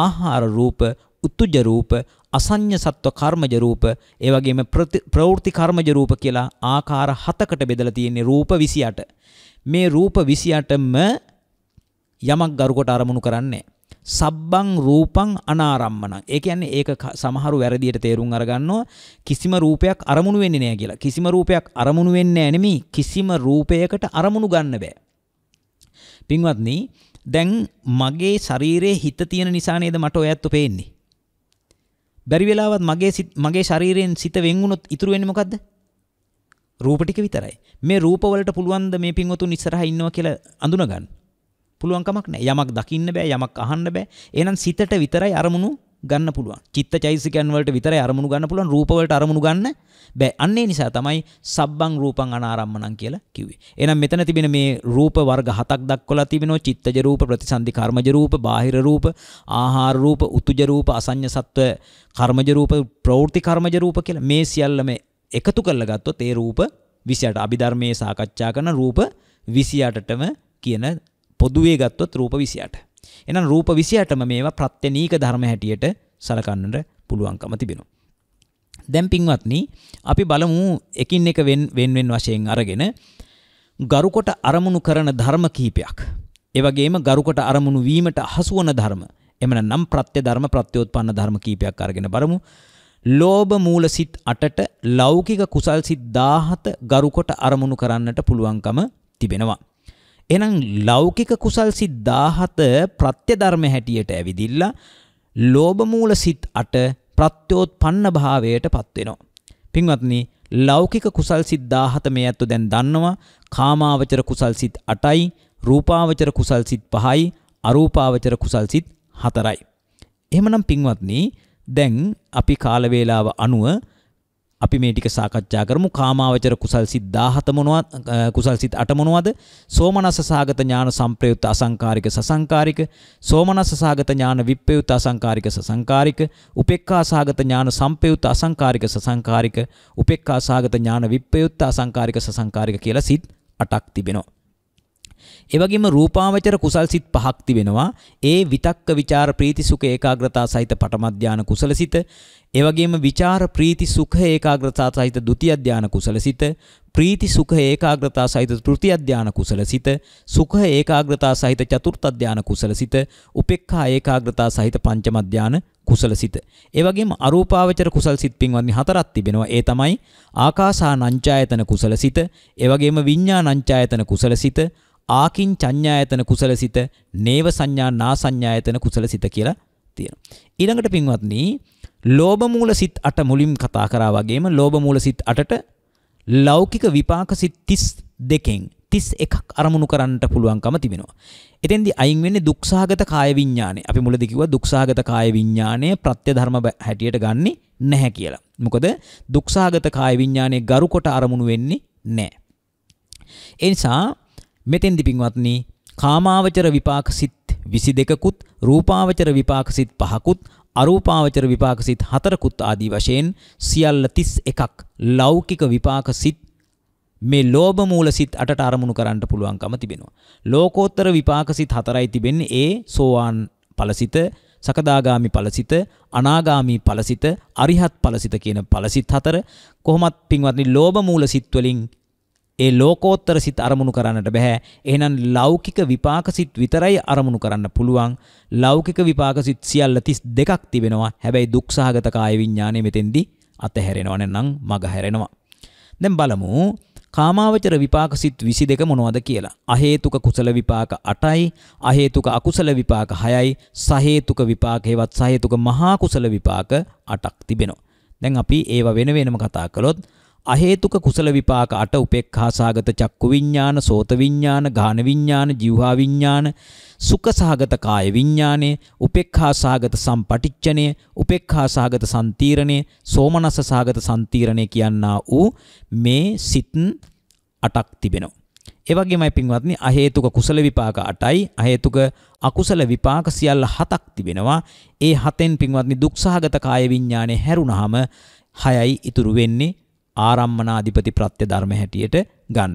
ආහාර රූප, උත්තුජ රූප, අසඤ්ඤ සත්ව කර්මජ රූප ඒ වගේම ප්‍රවෘත්ති කර්මජ රූප කියලා ආකාර හතකට බෙදලා තියෙන රූප 28. මේ රූප 28ම යමක් ගරුකොට අරමුණු කරන්නේ. සබ්බං රූපං අනාරම්මණං. ඒ කියන්නේ ඒක සමහරු වැරදියට තේරුම් අරගන්නවා කිසිම රූපයක් අරමුණු වෙන්නේ නැහැ කියලා. කිසිම රූපයක් අරමුණු වෙන්නේ නැහැ කිසිම රූපයකට අරමුණු ගන්න බෑ. පින්වත්නි, දැන් මගේ ශරීරයේ හිත තියෙන නිසා නේද මට ඔයත් පේන්නේ. බැරි වෙලාවත් මගේ මගේ ශරීරයෙන් සිත වෙන් වුණොත් ඉතුරු වෙන්නේ මොකද්ද? රූපටික විතරයි මේ රූපවලට පුළුවන්ද මේ පින්වතුන් ඉස්සරහ ඉන්නවා කියලා අඳුනගන්න පුළුවන් කමක් නැහැ යමක් දකින්න බෑ යමක් අහන්න බෑ එහෙනම් සිතට විතරයි අරමුණු ගන්න පුළුවන් චිත්තචෛසිකයන් වලට විතරයි අරමුණු ගන්න පුළුවන් රූපවලට අරමුණු ගන්න බෑ අන්න ඒ නිසා තමයි සබ්බං රූපං අනාරම්මණං කියලා කිව්වේ එහෙනම් මෙතන තිබෙන මේ රූප වර්ග හතක් දක්වලා තිබෙනවා චිත්තජ රූප ප්‍රතිසන්දි කර්මජ රූප බාහිර රූප ආහාර රූප උතුජ රූප අසඤ්ඤ සත්ව කර්මජ රූප ප්‍රවෘත්ති කර්මජ රූප කියලා මේ සියල්ලම එකතු කරලා ගත්තොත් ඒ රූප 28 අභිධර්මයේ සාකච්ඡා කරන රූප 28ටම කියන පොදුවේ ගත්තොත් රූප 28. එහෙනම් රූප 28ම මේවා ප්‍රත්‍යනීක ධර්ම හැටියට සලකන්නට පුළුවන්කම තිබෙනවා. දැන් පින්වත්නි අපි බලමු එකින් එක වෙන් වෙන් වශයෙන් අරගෙන ගරුකොට අරමුණු කරන ධර්ම කිහිපයක්. ඒ වගේම ගරුකොට අරමුණු වීමට හසු වන ධර්ම. එමනම් ප්‍රත්‍ය ධර්ම ප්‍රත්‍යෝත්පන්න ධර්ම කීපයක් අරගෙන බලමු. ලෝභ මූල සිත් 8ට ලෞකික කුසල් සිත් 17 ගරුකොට අරමුණු කරන්නට පුළුවන්කම තිබෙනවා. එහෙනම් ලෞකික කුසල් සිත් 17 ප්‍රත්‍ය ධර්ම හැටියට ඇවිදිලා ලෝභ මූල සිත් 8 ප්‍රත්‍යෝත්පන්න භාවයටපත් වෙනවා. පින්වත්නි ලෞකික කුසල් සිත් 17 මේ ඇත්තු දැන් දන්නවා. කාමාවචර කුසල් සිත් 8යි, රූපාවචර කුසල් සිත් 5යි, අරූපාවචර කුසල් සිත් 4යි. එහෙමනම් පින්වත්නි දැන් අපි කාලවේලාව අනුව අපි මේ ටික සාකච්ඡා කරමු කාමාවචර කුසල් සිත් 17 මොනවද කුසල් සිත් 8 මොනවද සෝමනස්ස සාගත ඥාන සංප්‍රයුක්ත අසංකාරික සසංකාරික සෝමනස්ස සාගත ඥාන විප්‍රයුක්ත අසංකාරික සසංකාරික උපේක්ඛා සාගත ඥාන සංප්‍රයුක්ත අසංකාරික සසංකාරික උපේක්ඛා සාගත ඥාන විප්‍රයුක්ත අසංකාරික සසංකාරික කියලා සිත් 8ක් තිබෙනවා එවගේම රූපාවචර කුසල් සිත් පහක් තිබෙනවා. ඒ විතක්ක ਵਿਚාර ප්‍රීති සුඛ ඒකාග්‍රතාව සහිත පඨම ධාන කුසලසිත, එවගේම විචාර ප්‍රීති සුඛ ඒකාග්‍රතාව සහිත ဒုတိ ය ධාන කුසලසිත, ප්‍රීති සුඛ ඒකාග්‍රතාව සහිත තෘතිය ධාන කුසලසිත, සුඛ ඒකාග්‍රතාව සහිත චතුර්ථ ධාන කුසලසිත, උපේක්ඛා ඒකාග්‍රතාව සහිත පංචම ධාන කුසලසිත. ඒ වගේම අරූපාවචර කුසල්සිත පින්වත්නි හතරක් තිබෙනවා. ඒ තමයි ආකාසා නංචායතන කුසලසිත, ඒ වගේම විඤ්ඤාණංචායතන කුසලසිත, ආකින් චඤ්ඤායතන කුසලසිත, නේව සංඥා නා සංඥායතන කුසලසිත කියලා තියෙනවා. ඊළඟට පින්වත්නි, ලෝභ මූල සිත් අට මුලින් කතා කරා වගේම ලෝභ මූල සිත් අටට ලෞකික විපාක සිත් 32කින් 31ක් අරමුණු කරන්නට පුළුවන්කම තිබෙනවා. එතෙන්දි අයින් වෙන්නේ දුක්සහගත කාය විඥානය. අපි මුලදී කිව්වා දුක්සහගත කාය විඥානය ප්‍රත්‍ය ධර්ම හැටියට ගන්නෙ නැහැ කියලා. මොකද දුක්සහගත කාය විඥානයේ ගරු කොට අරමුණු වෙන්නේ නැහැ. ඒ නිසා මෙතෙන්දි පින්වත්නි කාමාවචර විපාක සිත් 22කුත් රූපාවචර විපාක සිත් 5කුත් අරූපාවචර විපාක සිත් 4කුත් ආදී වශයෙන් සියල්ල 31ක් ලෞකික විපාක සිත් මේ ලෝභ මූල සිත් 8ට අරමුණු කරන්න පුළුවන්කම තිබෙනවා. ලෝකෝත්තර විපාක සිත් 4යි තිබෙන්නේ ඒ සෝවාන් ඵලසිත, සකදාගාමි ඵලසිත, අනාගාමි ඵලසිත, අරිහත් ඵලසිත කියන ඵලසිත 4. කොහොමත් පින්වත්නි ලෝභ මූල සිත් වලින් ඒ ලෝකෝත්තර සිත් අරමුණු කරන්නට බෑ. එහෙනම් ලෞකික විපාක සිත් විතරයි අරමුණු කරන්න පුළුවන්. ලෞකික විපාක සිත් සියල්ල 32ක් තිබෙනවා. හැබැයි දුක්සහගත කාය විඥානය මෙතෙන්දි අතහැරෙනවා නැත්නම් මග හැරෙනවා. දැන් බලමු කාමාවචර විපාක සිත් 22 මොනවද කියලා. අහේතුක කුසල විපාක 8යි, අහේතුක අකුසල විපාක 6යි, සහේතුක විපාක හේවත් සහේතුක මහා කුසල විපාක 8ක් තිබෙනවා. දැන් අපි ඒව වෙන වෙනම කතා කළොත් අහේතුක කුසල විපාක අට උපේක්ඛාසහගත චක්කු විඥාන සෝත විඥාන ගාන විඥාන ජීවහා විඥාන සුඛසහගත කාය විඥානේ උපේක්ඛාසහගත සම්පටිච්ඡනේ උපේක්ඛාසහගත සම්තිරණේ සෝමනස්සසහගත සම්තිරණේ කියනා වූ මේ සිත් අටක් තිබෙනවා ඒ වගේමයි පින්වත්නි අහේතුක කුසල විපාක 8යි අහේතුක අකුසල විපාක සියල්ල 7ක් තිබෙනවා ඒ හතෙන් පින්වත්නි දුක්සහගත කාය විඥානේ හැරුණාම 6යි ඉතුරු වෙන්නේ ආරම්මනාධිපති ප්‍රත්‍ය ධර්ම හැටියට ගන්න.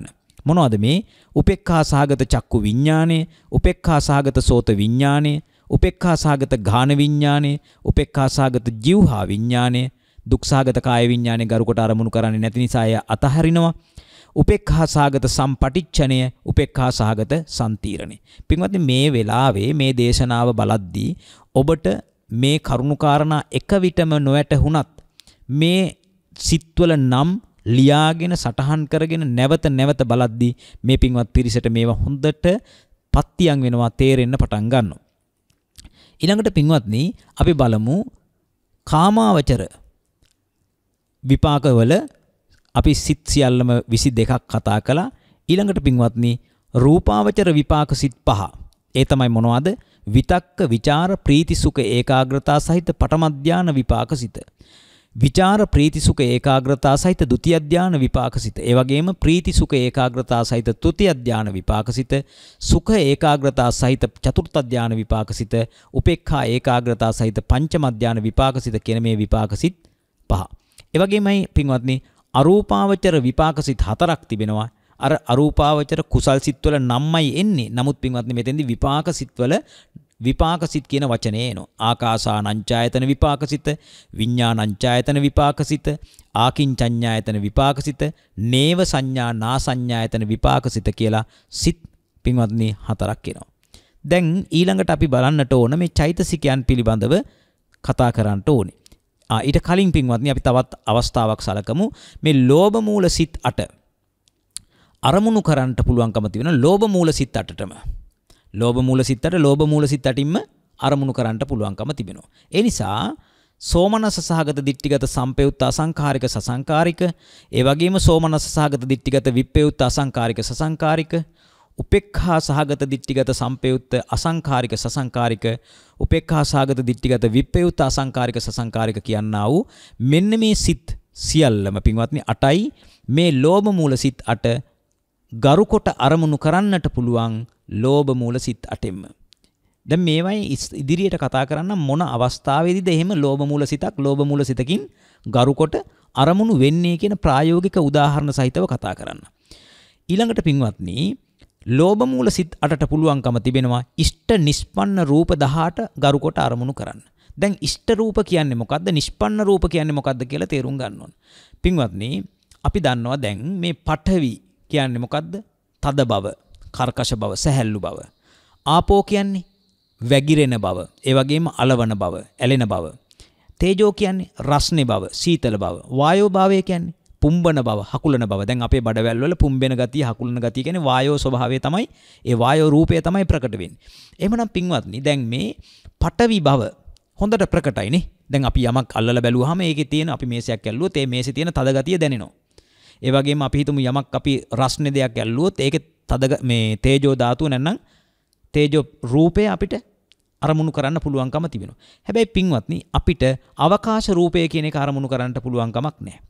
මොනවද මේ? උපේක්ඛා සහගත චක්කු විඥානය, උපේක්ඛා සහගත සෝත විඥානය, උපේක්ඛා සහගත ඝාන විඥානය, උපේක්ඛා සහගත ජීවහා විඥානය, දුක්ඛාගත කාය විඥානය ගරු කොට අරමුණු කරන්නේ නැති නිසා එය අතහරිනවා. උපේක්ඛා සාගත සම්පටිච්ඡණය උපේක්ඛා සාගත සම්තිරණය. පින්වත්නි මේ වෙලාවේ මේ දේශනාව බලද්දී ඔබට මේ කරුණුකාරණා එක විටම නොඇටුණත් මේ සිත්වල නම් ලියාගෙන සටහන් කරගෙන නැවත නැවත බලද්දී මේ පින්වත් පිරිසට මේවා හොඳට පත්තියන් වෙනවා තේරෙන්න පටන් ගන්නවා. ඊළඟට පින්වත්නි අපි බලමු කාමාවචර විපාකවල අපි සිත් සියල්ලම 22ක් කතා කළා. ඊළඟට පින්වත්නි රූපාවචර විපාක සිත් පහ. ඒ තමයි මොනවද? විතක්ක, ਵਿਚාර, ප්‍රීති, සුඛ, ඒකාග්‍රතාව සහිත පටමධ්‍යාන විපාක සිත. විචාර ප්‍රීතිසුඛ ඒකාග්‍රතා සහිත ဒုတိ ය ධාන විපාකසිත ඒ වගේම ප්‍රීතිසුඛ ඒකාග්‍රතා සහිත තෘතිය ධාන විපාකසිත සුඛ ඒකාග්‍රතා සහිත චතුර්ථ ධාන විපාකසිත උපේක්ඛා ඒකාග්‍රතා සහිත පංචම ධාන විපාකසිත කියන මේ විපාකසිත පහ ඒ වගේමයි පින්වත්නි අරූපාවචර විපාකසිත හතරක් තිබෙනවා අර අරූපාවචර කුසල්සිත වල නම්මයි එන්නේ නමුත් පින්වත්නි මෙතෙන්දී විපාකසිත වල විපාකසිත කියන වචනේ එනවා. ආකාසානංචායතන විපාකසිත, විඤ්ඤාණංචායතන විපාකසිත, ආකින්චඤ්ඤායතන විපාකසිත, නේව සංඥා නාසඤ්ඤායතන විපාකසිත කියලා සිත් පින්වත්නි හතරක් එනවා. දැන් ඊළඟට අපි බලන්නට ඕන මේ චෛතසිකයන් පිළිබඳව කතා කරන්න ඕනේ. ආ ඊට කලින් පින්වත්නි අපි තවත් අවස්ථාවක් සලකමු. මේ ලෝභ මූල සිත් 8 අරමුණු කරන්නට පුළුවන්කම තියෙන ලෝභ මූල සිත් 8ටම ලෝභ මූල සිතට ලෝභ මූල සිත අටින්ම අරමුණු කරන්න පුළුවන්කම තිබෙනවා. ඒ නිසා සෝමනස සහගත දිට්ටිගත සම්පයුත්ත අසංකාරික සසංකාරික ඒ වගේම සෝමනස සහගත දිට්ටිගත විප්පයුත්ත අසංකාරික සසංකාරික උපේක්ඛා සහගත දිට්ටිගත සම්පයුත්ත අසංකාරික සසංකාරික උපේක්ඛා සහගත දිට්ටිගත විප්පයුත්ත අසංකාරික සසංකාරික කියනා වූ මෙන්න මේ සිත් සියල්ලම පින්වත්නි 8යි මේ ලෝභ මූල සිත් 8 ගරුකොට අරමුණු කරන්නට පුළුවන් ලෝභ මූල සිත් අටෙම්ම. දැන් මේවයි ඉදිරියට කතා කරන්න මොන අවස්ථාවේදීද එහෙම ලෝභ මූල සිතක් ලෝභ මූල සිතකින් ගරුකොට අරමුණු වෙන්නේ කියන ප්‍රායෝගික උදාහරණ සහිතව කතා කරන්න. ඊළඟට පින්වත්නි ලෝභ මූල සිත් අටට පුළුවන්කම තිබෙනවා ඉෂ්ට නිස්පන්න රූප 18 ගරුකොට අරමුණු කරන්න. දැන් ඉෂ්ට රූප කියන්නේ මොකද්ද? නිස්පන්න රූප කියන්නේ මොකද්ද කියලා තේරුම් ගන්න ඕන. පින්වත්නි අපි දන්නවා දැන් මේ පඨවි කියන්නේ මොකද්ද? තද බව, කර්කශ බව, සැහැල්ලු බව. ආපෝ කියන්නේ වැగిරෙන බව, ඒ වගේම అలවන බව, ඇලෙන බව. තේජෝ කියන්නේ රස්නේ බව, සීතල බව. වායෝ භාවය කියන්නේ පුම්බන බව, හකුලන බව. දැන් අපේ බඩවැල් වල පුම්බෙන ගතිය, හකුලන ගතිය කියන්නේ වායෝ ස්වභාවය තමයි, ඒ වායෝ රූපය තමයි ප්‍රකට වෙන්නේ. එහෙමනම් පින්වත්නි, දැන් මේ පටවි බව හොඳට ප්‍රකටයිනේ. දැන් අපි යමක් අල්ලලා බැලුවාම ඒකේ තියෙන අපි මේසයක් ඇල්ලුවොත් ඒ මේසේ තියෙන තද ගතිය දැනෙනවා. ඒවගේම අපිහිතුම යමක් අපි රශ්න දෙයක් ඇල්ලුවොත් ඒක තද මේ තේජෝ ධාතුව නැත්නම් තේජෝ රූපය අපිට අරමුණු කරන්න පුළුවන්කම තිබෙනවා. හැබැයි පින්වත්නි අපිට අවකාශ රූපය කියන එක අරමුණු කරන්නට පුළුවන්කමක් නැහැ.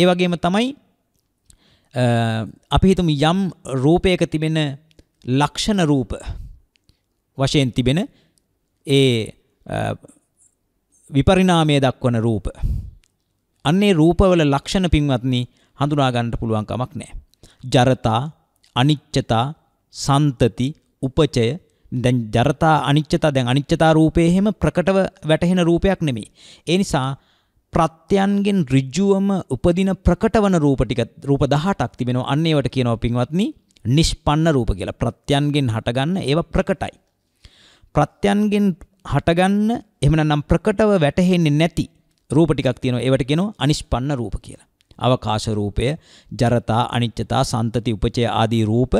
ඒ වගේම තමයි අපි හිතමු යම් රූපයක තිබෙන ලක්ෂණ රූප වශයෙන් තිබෙන ඒ විපරිණාමය දක්වන රූප. අන්නේ රූපවල ලක්ෂණ පින්වත්නි හඳුනා ගන්නට පුළුවන් කමක් නැහැ. ජරතා, අනිච්චතා, සන්තති, උපචය දැන් ජරතා අනිච්චතා දැන් අනිච්චතා රූපේ හැම ප්‍රකටව වැටහෙන රූපයක් නෙමෙයි. ඒ නිසා ප්‍රත්‍යයන්ගෙන් ඍජුවම උපදින ප්‍රකටවන රූප ටික රූප 18ක් තිබෙනවා. අන්න ඒවට කියනවා පින්වත්නි නිෂ්පන්න රූප කියලා. ප්‍රත්‍යයන්ගෙන් හටගන්න ඒවා ප්‍රකටයි. ප්‍රත්‍යයන්ගෙන් හටගන්න එහෙම නැත්නම් ප්‍රකටව වැටහෙන්නේ නැති රූප ටිකක් තියෙනවා. ඒවට කියනවා අනිෂ්පන්න රූප කියලා. අවකාශ රූපය, ජරතා, අනිත්‍යතා, සන්තති උපචය ආදී රූප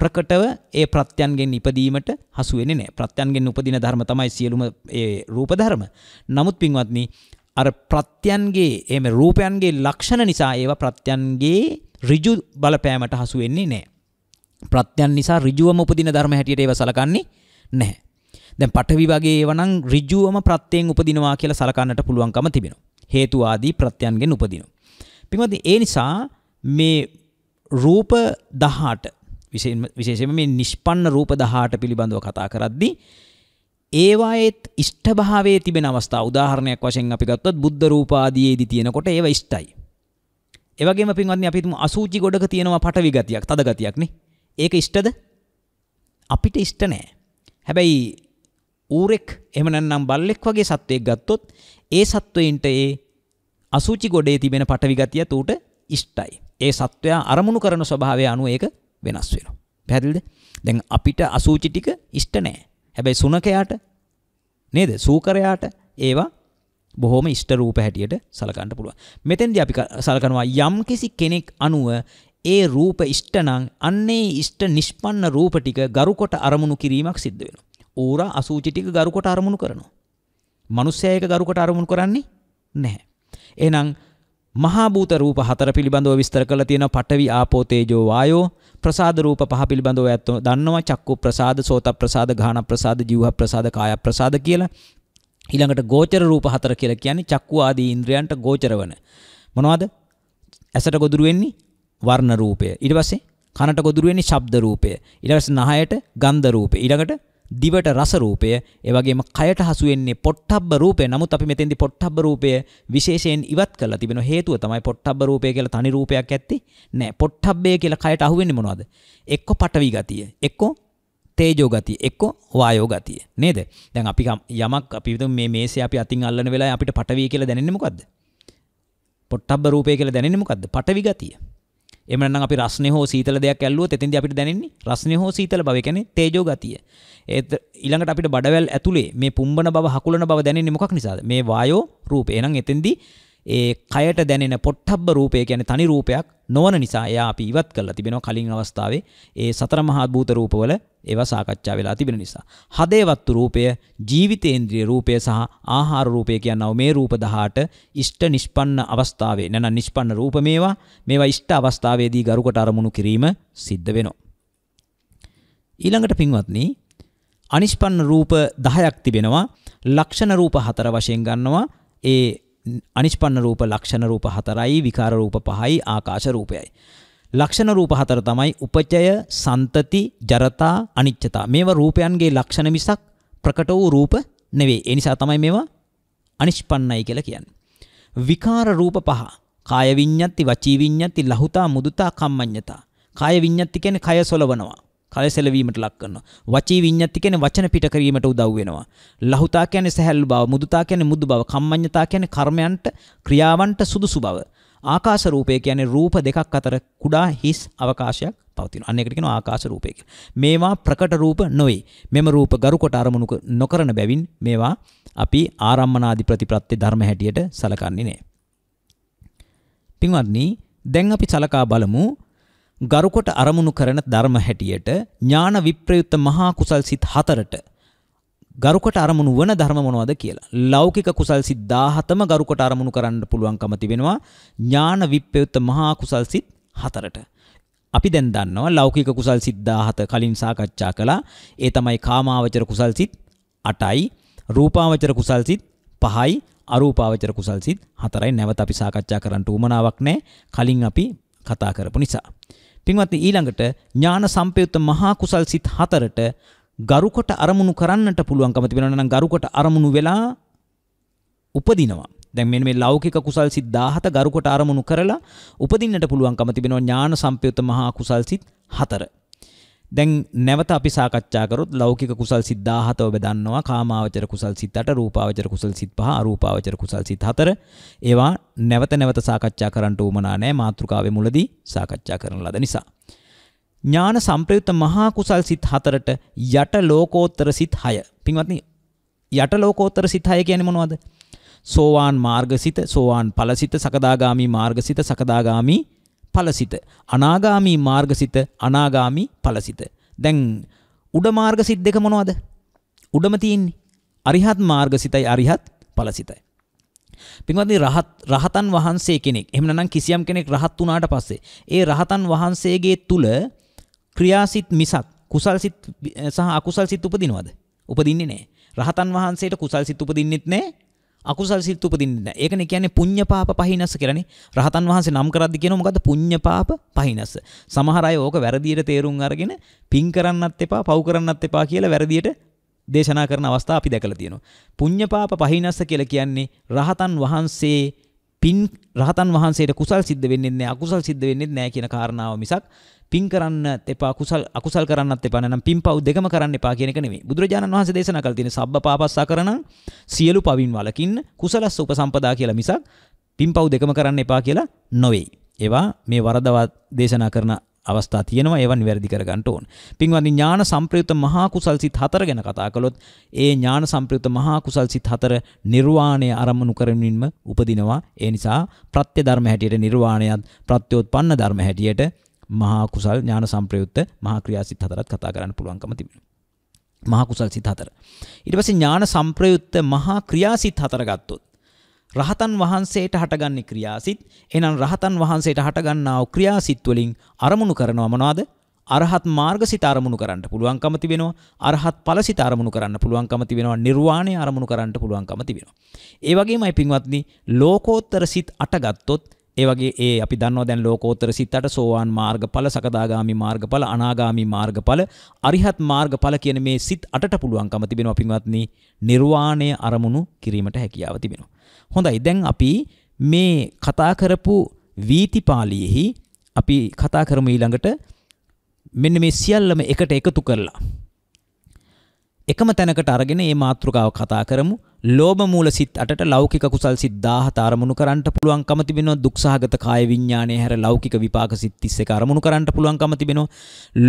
ප්‍රකටව ඒ ප්‍රත්‍යයන්ගෙන් ඉපදීමට හසු වෙන්නේ නැහැ. ප්‍රත්‍යයන්ගෙන් උපදින ධර්ම තමයි සියලුම ඒ රූප ධර්ම. නමුත් පින්වත්නි අර ප්‍රත්‍යයන්ගේ එහෙම රූපයන්ගේ ලක්ෂණ නිසා ඒවා ප්‍රත්‍යයන්ගේ ඍජු බලපෑමට හසු වෙන්නේ නැහැ. ප්‍රත්‍යයන් නිසා ඍජුවම උපදින ධර්ම හැටියට ඒව සලකන්නේ නැහැ. දැන් පඨවි වගේ ඒවා නම් ඍජුවම ප්‍රත්‍යයෙන් උපදිනවා කියලා සලකන්නට පුළුවන්කම තිබෙනවා. හේතු ආදී ප්‍රත්‍යයන්ගෙන් උපදිනවා. පිමති ඒ නිසා මේ රූප දහට විශේෂම මේ නිෂ්පන්න රූප දහට පිළිබඳව කතා කරද්දි. ඒවාත් ඉෂ්ඨභාවේ තිබෙන අවස්ථා උදාහරණයක් වශයෙන් අපි ගත්තොත් බුද්ධ රූපාදයේදී තියෙනකොට ඒව ඉෂ්ටයි. ඒවගේම පින්වත්නි අපි තුමු අසූචි ගොඩක තියෙනවා පටවි ගතියක්, තද ගතියක් නේ. ඒක ඉෂ්ටද? අපිට ඉෂ්ට නෑ. හැබැයි ඌරෙක් එහෙම නැත්නම් බල්ලෙක් වගේ සත්වයක් ගත්තොත් ඒ සත්වයින්ට ඒ අසුචි ගොඩේ තිබෙන පටවිගතියත් ඌට ඉෂ්ටයි. ඒ සත්වයා අරමුණු කරන ස්වභාවය අනුව ඒක වෙනස් වෙනවා. පැහැදිලිද? දැන් අපිට අසුචි ටික ඉෂ්ට නෑ. හැබැයි සුනකයාට නේද? සූකරයාට ඒවා බොහොම ඉෂ්ට රූප හැටියට සලකන්න පුළුවන්. මෙතෙන්දී අපි සලකනවා යම්කිසි කෙනෙක් අනුව ඒ රූප ඉෂ්ට නම් අන්නේ ඉෂ්ට නිෂ්පන්න රූප ටික ගරුකොට අරමුණු කිරීමක් සිද්ධ වෙනවා. ඌරා අසූචි ටික ගරුකොට අරමුණු කරනවා. මිනිස්සයා ඒක ගරුකොට අරමුණු කරන්නේ නැහැ. එහෙනම් මහා භූත රූප හතර පිළිබඳව විස්තර කරලා තියෙනවා පඨවි ආපෝ තේජෝ වායෝ ප්‍රසාද රූප පහ පිළිබඳව ඇත්තෝ දන්නවා චක්කු ප්‍රසාද සෝත ප්‍රසාද ගාහන ප්‍රසාද ජීව ප්‍රසාද කාය ප්‍රසාද කියලා ඊළඟට ගෝචර රූප හතර කියලා කියන්නේ චක්කු ආදී ඉන්ද්‍රයන්ට ගෝචර වන මොනවද ඇසට ගොදුරු වෙන්නේ වර්ණ රූපය ඊට පස්සේ කනට ගොදුරු වෙන්නේ ශබ්ද රූපය ඊට පස්සේ නහයට ගන්ධ රූපය ඊළඟට දිවට රස රූපය, ඒ වගේම කයට හසු වෙන්නේ පොට්ටබ්බ රූපය. නමුත් අපි මෙතෙන්දි පොට්ටබ්බ රූපය විශේෂයෙන් ඉවත් කරලා තිබෙන හේතුව තමයි පොට්ටබ්බ රූපය කියලා තනි රූපයක් ඇත්තේ නෑ. පොට්ටබ්බය කියලා කයට අහු වෙන්නේ මොනවද? එක්ක පටවි ගතිය, එක්ක තේජෝ ගතිය එක්ක වායෝ ගතිය නේද? දැන් අපි යමක් අපි මේ මේසේ අපි අතින් අල්ලන වෙලාවේ අපිට පටවි කියලා දැනෙන්නේ මොකද්ද? පොට්ටබ්බ රූපය කියලා දැනෙන්නේ මොකද්ද? පටවි ගතිය. එමනම් අපි රස්නේ හෝ සීතල දෙයක් ඇල්ලුවොත් එතෙන්දී අපිට දැනෙන්නේ රස්නේ හෝ සීතල බව කියන්නේ තේජෝ ගතිය. ඒත් ඊළඟට අපිට බඩවැල් ඇතුලේ මේ පුම්බන බව හකුලන බව දැනෙන්නේ මොකක් නිසාද? මේ වායෝ රූපේ. එහෙනම් එතෙන්දී ඒ කයට දැනෙන පොට්ටබ්බ රූපය කියන තනි රූපයක් නොවන නිසා එයා අපි ඉවත් කරලා තිබෙනවා කලින් අවස්ථාවේ ඒ සතර මහා භූත රූපවල ඒවා සාකච්ඡා වෙලා තිබෙන නිසා. හදේවත්තු රූපය, ජීවිතේන්ද්‍රිය රූපය සහ ආහාර රූපය කියනව මේ රූප 18 ඉෂ්ට නිෂ්පන්න අවස්ථාවේ නැත්නම් නිෂ්පන්න රූප මේවා මේවා ඉෂ්ට අවස්ථාවේදී ගරුකට අරමුණු කිරීම සිද්ධ වෙනවා. ඊළඟට පින්වත්නි අනිෂ්පන්න රූප 10ක් තිබෙනවා ලක්ෂණ රූප 4 වශයෙන් ගන්නවා ඒ අනිෂ්පන්න රූප ලක්ෂණ රූප හතරයි විකාර රූප පහයි ආකාශ රූපයයි. ලක්ෂණ රූප හතර තමයි උපචය, සන්තති, ජරතා, අනිච්චතා. මේවා රූපයන්ගේ ලක්ෂණ මිසක් ප්‍රකට වූ රූප නෙවෙයි. ඒ නිසා තමයි මේවා අනිෂ්පන්නයි කියලා කියන්නේ. විකාර රූප පහ. කාය විඤ්ඤත්ති, වචී විඤ්ඤත්ති, ලහුතා, මුදුතා, කම්මඤ්ඤතා. කාය විඤ්ඤත්ති කියන්නේ කය සොලවනවා. කලසෙලවීමට ලක් කරනවා. වචී විඤ්ඤාති කියන්නේ වචන පිට කිරීමට උදව් වෙනවා. ලහුතා කියන්නේ සැහැල්ලු බව, මුදුතා කියන්නේ මුදු බව, කම්මඤ්ඤතා කියන්නේ කර්මයන්ට ක්‍රියාවන්ට සුදුසු බව. ආකාශ රූපය කියන්නේ රූප දෙකක් අතර කුඩා හිස් අවකාශයක් පවතිනවා. අන්න ඒකට කියනවා ආකාශ රූපය කියලා. මේවා ප්‍රකට රූප නොවේ. මෙම රූප ගරු කොට අරමුණු නොකරන බැවින් මේවා අපි ආරම්මනාදි ප්‍රතිප්‍රත්‍ය ධර්ම හැටියට සලකන්නේ නැහැ. පින්වත්නි, දැන් අපි සලකා බලමු ගරුකොට අරමුණු කරන ධර්ම හැටියට ඥාන විප්‍රයුක්ත මහා කුසල් සිත් හතරට ගරුකොට අරමුණු වන ධර්ම මොනවද කියලා. ලෞකික කුසල් සිත් 17ම ගරුකොට අරමුණු කරන්න පුළුවන්කම තිබෙනවා ඥාන විප්‍රයුක්ත මහා කුසල් සිත් හතරට. අපි දැන් දන්නවා ලෞකික කුසල් සිත් 17 කලින් සාකච්ඡා කළා. ඒ තමයි කාමාවචර කුසල් සිත් 8යි, රූපාවචර කුසල් සිත් 5යි, අරූපාවචර කුසල් සිත් 4යි. නැවත අපි සාකච්ඡා කරන්න උවමනාවක් නැහැ. කලින් අපි කතා කරපු නිසා. පින්වත්නි ඊළඟට ඥාන සම්පයුත්ත මහා කුසල් සිත් හතරට ගරුකොට අරමුණු කරන්නට පුළුවන්කම තිබෙනවා නම් ගරුකොට අරමුණු වෙලා උපදිනවා. දැන් මෙන්න මේ ලෞකික කුසල් සිත් 17 ගරුකොට අරමුණු කරලා උපදින්නට පුළුවන්කම තිබෙනවා ඥාන සම්පයුත්ත මහා කුසල් සිත් 4. දැන් නැවත අපි සාකච්ඡා කරොත් ලෞකික කුසල් සිත් 17 ඔබ දන්නවා කාමාවචර කුසල් සිත් 8 රූපාවචර කුසල් සිත් 5 අරූපාවචර කුසල් සිත් 4 ඒවා නැවත නැවත සාකච්ඡා කරන්නට උවමනා නැහැ මාතෘකාවේ මුලදී සාකච්ඡා කරන ලද නිසා ඥාන සම්ප්‍රයුක්ත මහා කුසල් සිත් 4ට යට ලෝකෝත්තර සිත් 6 පින්වත්නි යට ලෝකෝත්තර සිත් 6 කියන්නේ මොනවද සෝවාන් මාර්ගසිත සෝවාන් ඵලසිත සකදාගාමි මාර්ගසිත සකදාගාමි ඵලසිත අනාගාමි මාර්ගසිත අනාගාමි ඵලසිත දැන් උඩ මාර්ගසිත දෙක මොනවද උඩම තියෙන්නේ අරිහත් මාර්ගසිතයි අරිහත් ඵලසිතයි පින්වත්නි රහත් රහතන් වහන්සේ කෙනෙක් එහෙම නැත්නම් කිසියම් කෙනෙක් රහත් වුණාට පස්සේ ඒ රහතන් වහන්සේගේ තුල ක්‍රියාසිත මිසක් කුසල්සිත සහ අකුසල්සිත උපදිනවද උපදින්නේ නැහැ රහතන් වහන්සේට කුසල්සිත උපදින්නෙත් නැහැ අකුසල් සිත් උපදින්නේ නැහැ. ඒකනේ කියන්නේ පුඤ්ඤ පාප පහිනස කියලානේ. රහතන් වහන්සේ නම් කරද්දි කියනවා මොකද්ද පුඤ්ඤ පාප පහිනස. සමහර අය ඕක වැරදියට තේරුම් අරගෙන පින් කරන්නත් එපා, පව් කරන්නත් එපා කියලා වැරදියට දේශනා කරන අවස්ථා අපි දැකලා තියෙනවා. පුඤ්ඤ පාප පහිනස කියලා කියන්නේ රහතන් වහන්සේ පින් රහතන් වහන්සේට කුසල් සිද්ධ වෙන්නේ නැහැ අකුසල් සිද්ධ වෙන්නේ නැහැ කියන කාරණාව මිසක් පින් කරන්න එපා කුසල් අකුසල් කරන්නත් එපා නැනම් පින් පව් දෙකම කරන්න එපා කියන එක නෙමෙයි. බුදුරජාණන් වහන්සේ දේශනා කළ තියෙන සබ්බ පාපස්සා කරණ සියලු පවින් වලකින්න කුසලස්ස උපසම්පදා කියලා මිසක් පින් පව් දෙකම කරන්න එපා කියලා නොවේ. ඒවා මේ වරදවා දේශනා කරන අවස්ථා තියෙනවා ඒවන් වැරදි කරගන්න ඕන. පින්වත්නි ඥාන සම්ප්‍රයුක්ත මහා කුසල් සිත් හතර ගැන කතා කළොත් ඒ ඥාන සම්ප්‍රයුක්ත මහා කුසල් සිත් හතර නිර්වාණය අරමුණු කරමින්ම උපදිනවා. ඒ නිසා ප්‍රත්‍ය ධර්ම හැටියට නිර්වාණයත් ප්‍රත්‍යෝත්පන්න ධර්ම හැටියට මහා කුසල් ඥාන සම්ප්‍රයුක්ත මහා ක්‍රියා සිත් හතරත් කතා කරන්න පුළුවන්කම තිබෙනවා. මහා කුසල් සිත් හතර. ඊට පස්සේ ඥාන සම්ප්‍රයුක්ත මහා ක්‍රියා සිත් හතර ගත්තොත් රහතන් වහන්සේට හටගන්නේ ක්‍රියාසිත. එහෙනම් රහතන් වහන්සේට හටගන්නා වූ ක්‍රියාසිත වලින් අරමුණු කරනවා මොනවද? අරහත් මාර්ගසිත අරමුණු කරන්න පුළුවන්කම තිබෙනවා. අරහත් ඵලසිත අරමුණු කරන්න පුළුවන්කම තිබෙනවා. නිර්වාණය අරමුණු කරන්න පුළුවන්කම තිබෙනවා. ඒ වගේමයි පින්වත්නි ලෝකෝත්තර සිත් අටගත්තොත් ඒ වගේ ඒ අපි දන්නවා දැන් ලෝකෝත්තර සිත්තට සෝවාන් මාර්ගඵල සකදාගාමි මාර්ගඵල අනාගාමි මාර්ගඵල අරිහත් මාර්ගඵල කියන මේ සිත් අටට පුළුවන්කම තිබෙනවා පින්වත්නි නිර්වාණය අරමුණු කිරීමට හැකියාව තිබෙනවා හොඳයි දැන් අපි මේ කතා කරපු වීතිපාලියෙහි අපි කතා කරමු ඊළඟට මෙන්න මේ සියල්ලම එකට එකතු කරලා එකම තැනකට අරගෙන මේ මාතෘකාව කතා කරමු ලෝභ මූල සිත් අටට ලෞකික කුසල් සිත් 17 අරමුණු කරන්නට පුළුවන්කම තිබෙනවා දුක්සහගත කාය විඥානයේ හැර ලෞකික විපාක සිත් 31 අරමුණු කරන්නට පුළුවන්කම තිබෙනවා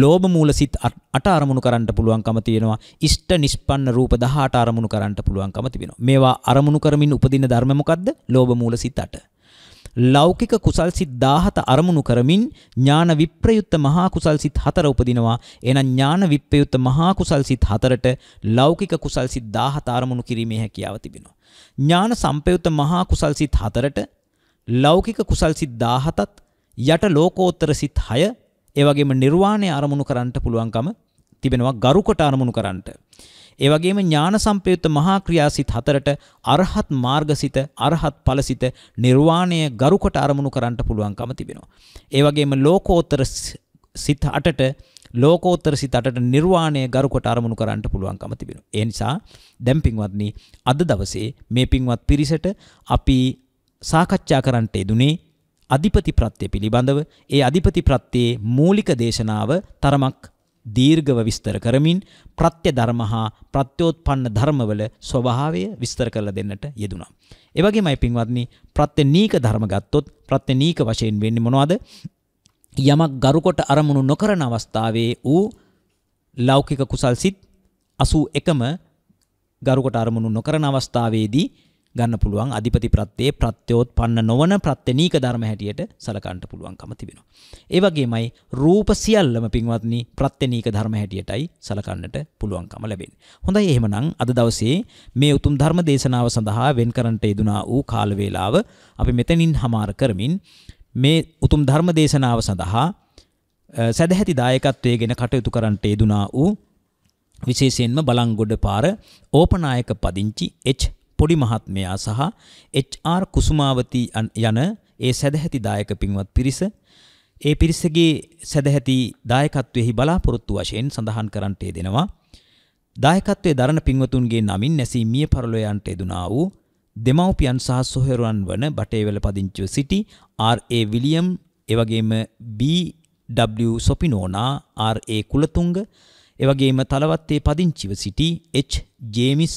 ලෝභ මූල සිත් 8 අරමුණු කරන්නට පුළුවන්කම තියෙනවා ඉෂ්ට නිෂ්පන්න රූප 18 අරමුණු කරන්නට පුළුවන්කම තිබෙනවා මේවා අරමුණු කරමින් උපදින ධර්ම මොකද්ද ලෝභ මූල සිත් 8 ලෞකික කුසල් සිත් 17 අරමුණු කරමින් ඥාන විප්‍රයුක්ත මහා කුසල් සිත් 4 උපදිනවා. එහෙනම් ඥාන විප්‍රයුක්ත මහා කුසල් සිත් 4ට ලෞකික කුසල් සිත් 17 අරමුණු කිරීමේ හැකියාව තිබෙනවා. ඥාන සම්පයුක්ත මහා කුසල් සිත් 4ට ලෞකික කුසල් සිත් 17ත් යට ලෝකෝත්තර සිත් 6 ඒ වගේම නිර්වාණය අරමුණු කරන්නට පුළුවන්කම තිබෙනවා ගරුකට අරමුණු කරන්නට. ඒ වගේම ඥාන සම්පයුත්ත මහා ක්‍රියාසිත හතරට අරහත් මාර්ගසිත අරහත් ඵලසිත නිර්වාණය ගරුකොට අරමුණු කරන්න පුළුවන්කම තිබෙනවා. ඒ වගේම ලෝකෝත්තර සිත අටට ලෝකෝත්තර සිත අටට නිර්වාණය ගරුකොට අරමුණු කරන්න පුළුවන්කම තිබෙනවා. ඒ නිසා දැන් පින්වත්නි අද දවසේ මේ පින්වත් පිරිසට අපි සාකච්ඡා කරන්නට යෙදුනේ අධිපති ප්‍රත්‍ය පිළිබඳව. ඒ අධිපති ප්‍රත්‍යයේ මූලික දේශනාව තරමක් දීර්ඝව විස්තර කරමින් ප්‍රත්‍ය ධර්ම හා ප්‍රත්‍යෝත්පන්න ධර්මවල ස්වභාවය විස්තර කරලා දෙන්නට යෙදුණා. ඒ වගේමයි පින්වත්නි ප්‍රත්‍යනීක ධර්ම ගත්තොත් ප්‍රත්‍යනීක වශයෙන් වෙන්නේ මොනවද? යමක් ගරුකොට අරමුණු නොකරන අවස්ථාවේ ඌ ලෞකික කුසල්සිත 81ම ගරුකොට අරමුණු නොකරන අවස්ථාවේදී ගන්න පුළුවන් අධිපති ප්‍රත්‍යයේ ප්‍රත්‍යෝත්පන්න නොවන ප්‍රත්‍යනීක ධර්ම හැටියට සලකන්න පුළුවන්කම තිබෙනවා. ඒ වගේමයි රූප සියල්ලම පින්වත්නි ප්‍රත්‍යනීක ධර්ම හැටියටයි සලකන්නට පුළුවන්කම ලැබෙන්නේ. හොඳයි එහෙමනම් අද දවසේ මේ උතුම් ධර්ම දේශනාව සඳහා වෙන් කරන්නට යෙදුනා වූ කාල වේලාව අපි මෙතනින් හමාර කරමින් මේ උතුම් ධර්ම දේශනාව සඳහා සැදැහැති දායකත්වයේ ගෙන කටයුතු කරන්නට යෙදුනා වූ විශේෂයෙන්ම බලංගොඩ පාර ඕපනායක පදිංචි එච් පොඩි මහත්මයා සහ HR කුසුමාවති යන ඒ සදැහැති දායක පින්වත් පිරිස ඒ පිරිසගේ සදැහැති දායකත්වයෙහි බලාපොරොත්තු වශයෙන් සඳහන් කරන්නට දෙනවා දායකත්වයේ දරණ පින්වතුන්ගේ නමින් නැසී මිය පරලෝ යන්ට එදුනා වූ දෙමව්පියන් සහ සොහොයුරන් වන බටේවල පදිංචිව සිටි R.A. විලියම් එවැගේම B.W. සොපිනෝනා R.A. කුලතුංග එවැගේම තලවත්තේ පදිංචිව සිටි H. James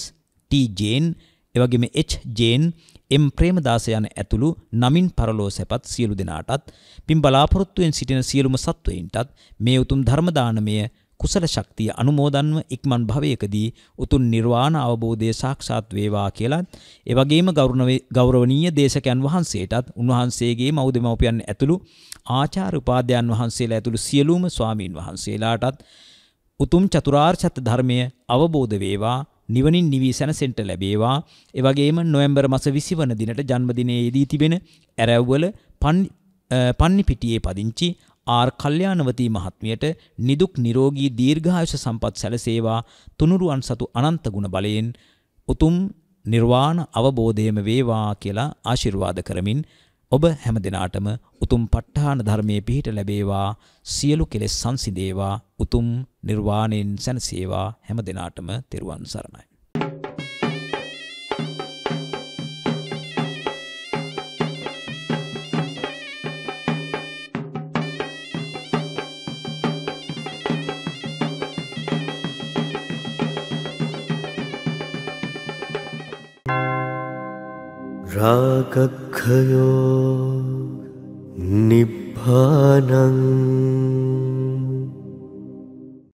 T. ජේන් එවගේම එච් ජේන් එම් ප්‍රේමදාස යන ඇතුළු නමින් පරලෝ සැපත් සියලු දෙනාටත් පින් බලාපොරොත්තුවෙන් සිටින සියලුම සත්වයින්ටත් මේ උතුම් ධර්මදානමය කුසල ශක්තිය අනුමෝදන්ව ඉක්මන් භවයකදී උතුම් නිර්වාණ අවබෝධය සාක්ෂාත් වේවා කියලා ඒ වගේම ගෞරවනීය දේශකයන් වහන්සේටත් උන්වහන්සේගේ මව්දෙමව්පියන් ඇතුළු ආචාර්ය උපාධ්‍යයන් වහන්සේලා ඇතුළු සියලුම ස්වාමින් වහන්සේලාටත් උතුම් චතුරාර්ය සත්‍ය ධර්මය අවබෝධ වේවා නිවනින් නිවී සැනසෙන්ට ලැබේවා එවගේම නොවැම්බර් මස විසිවන දිනට ජන්මදිනයේදී තිබෙන ඇරැව්වල පන්නි පිටියේ පදිංචි ආර් කල්්‍යානවතී මහත්මියට නිදුක් නිරෝගී දීර්ඝායුෂ සම්පත් සැලසේවා තුනුරුවන් සතු අනන්ත ගුණ බලයෙන් උතුම් නිර්වාණ අවබෝධයම වේවා කියලා ආශිර්වාද කරමින් ඔබ හැම දිනාටම උතුම් ප ဋ ාණ ධර්මයේ පිහිට ලැබේවා සියලු කෙලෙස් සංසිඳේවා උතුම් නිර්වාණයෙන් සැනසේවා හැම දිනාටම තෙරුවන් සරණයි आकक्खयो निभ्भानं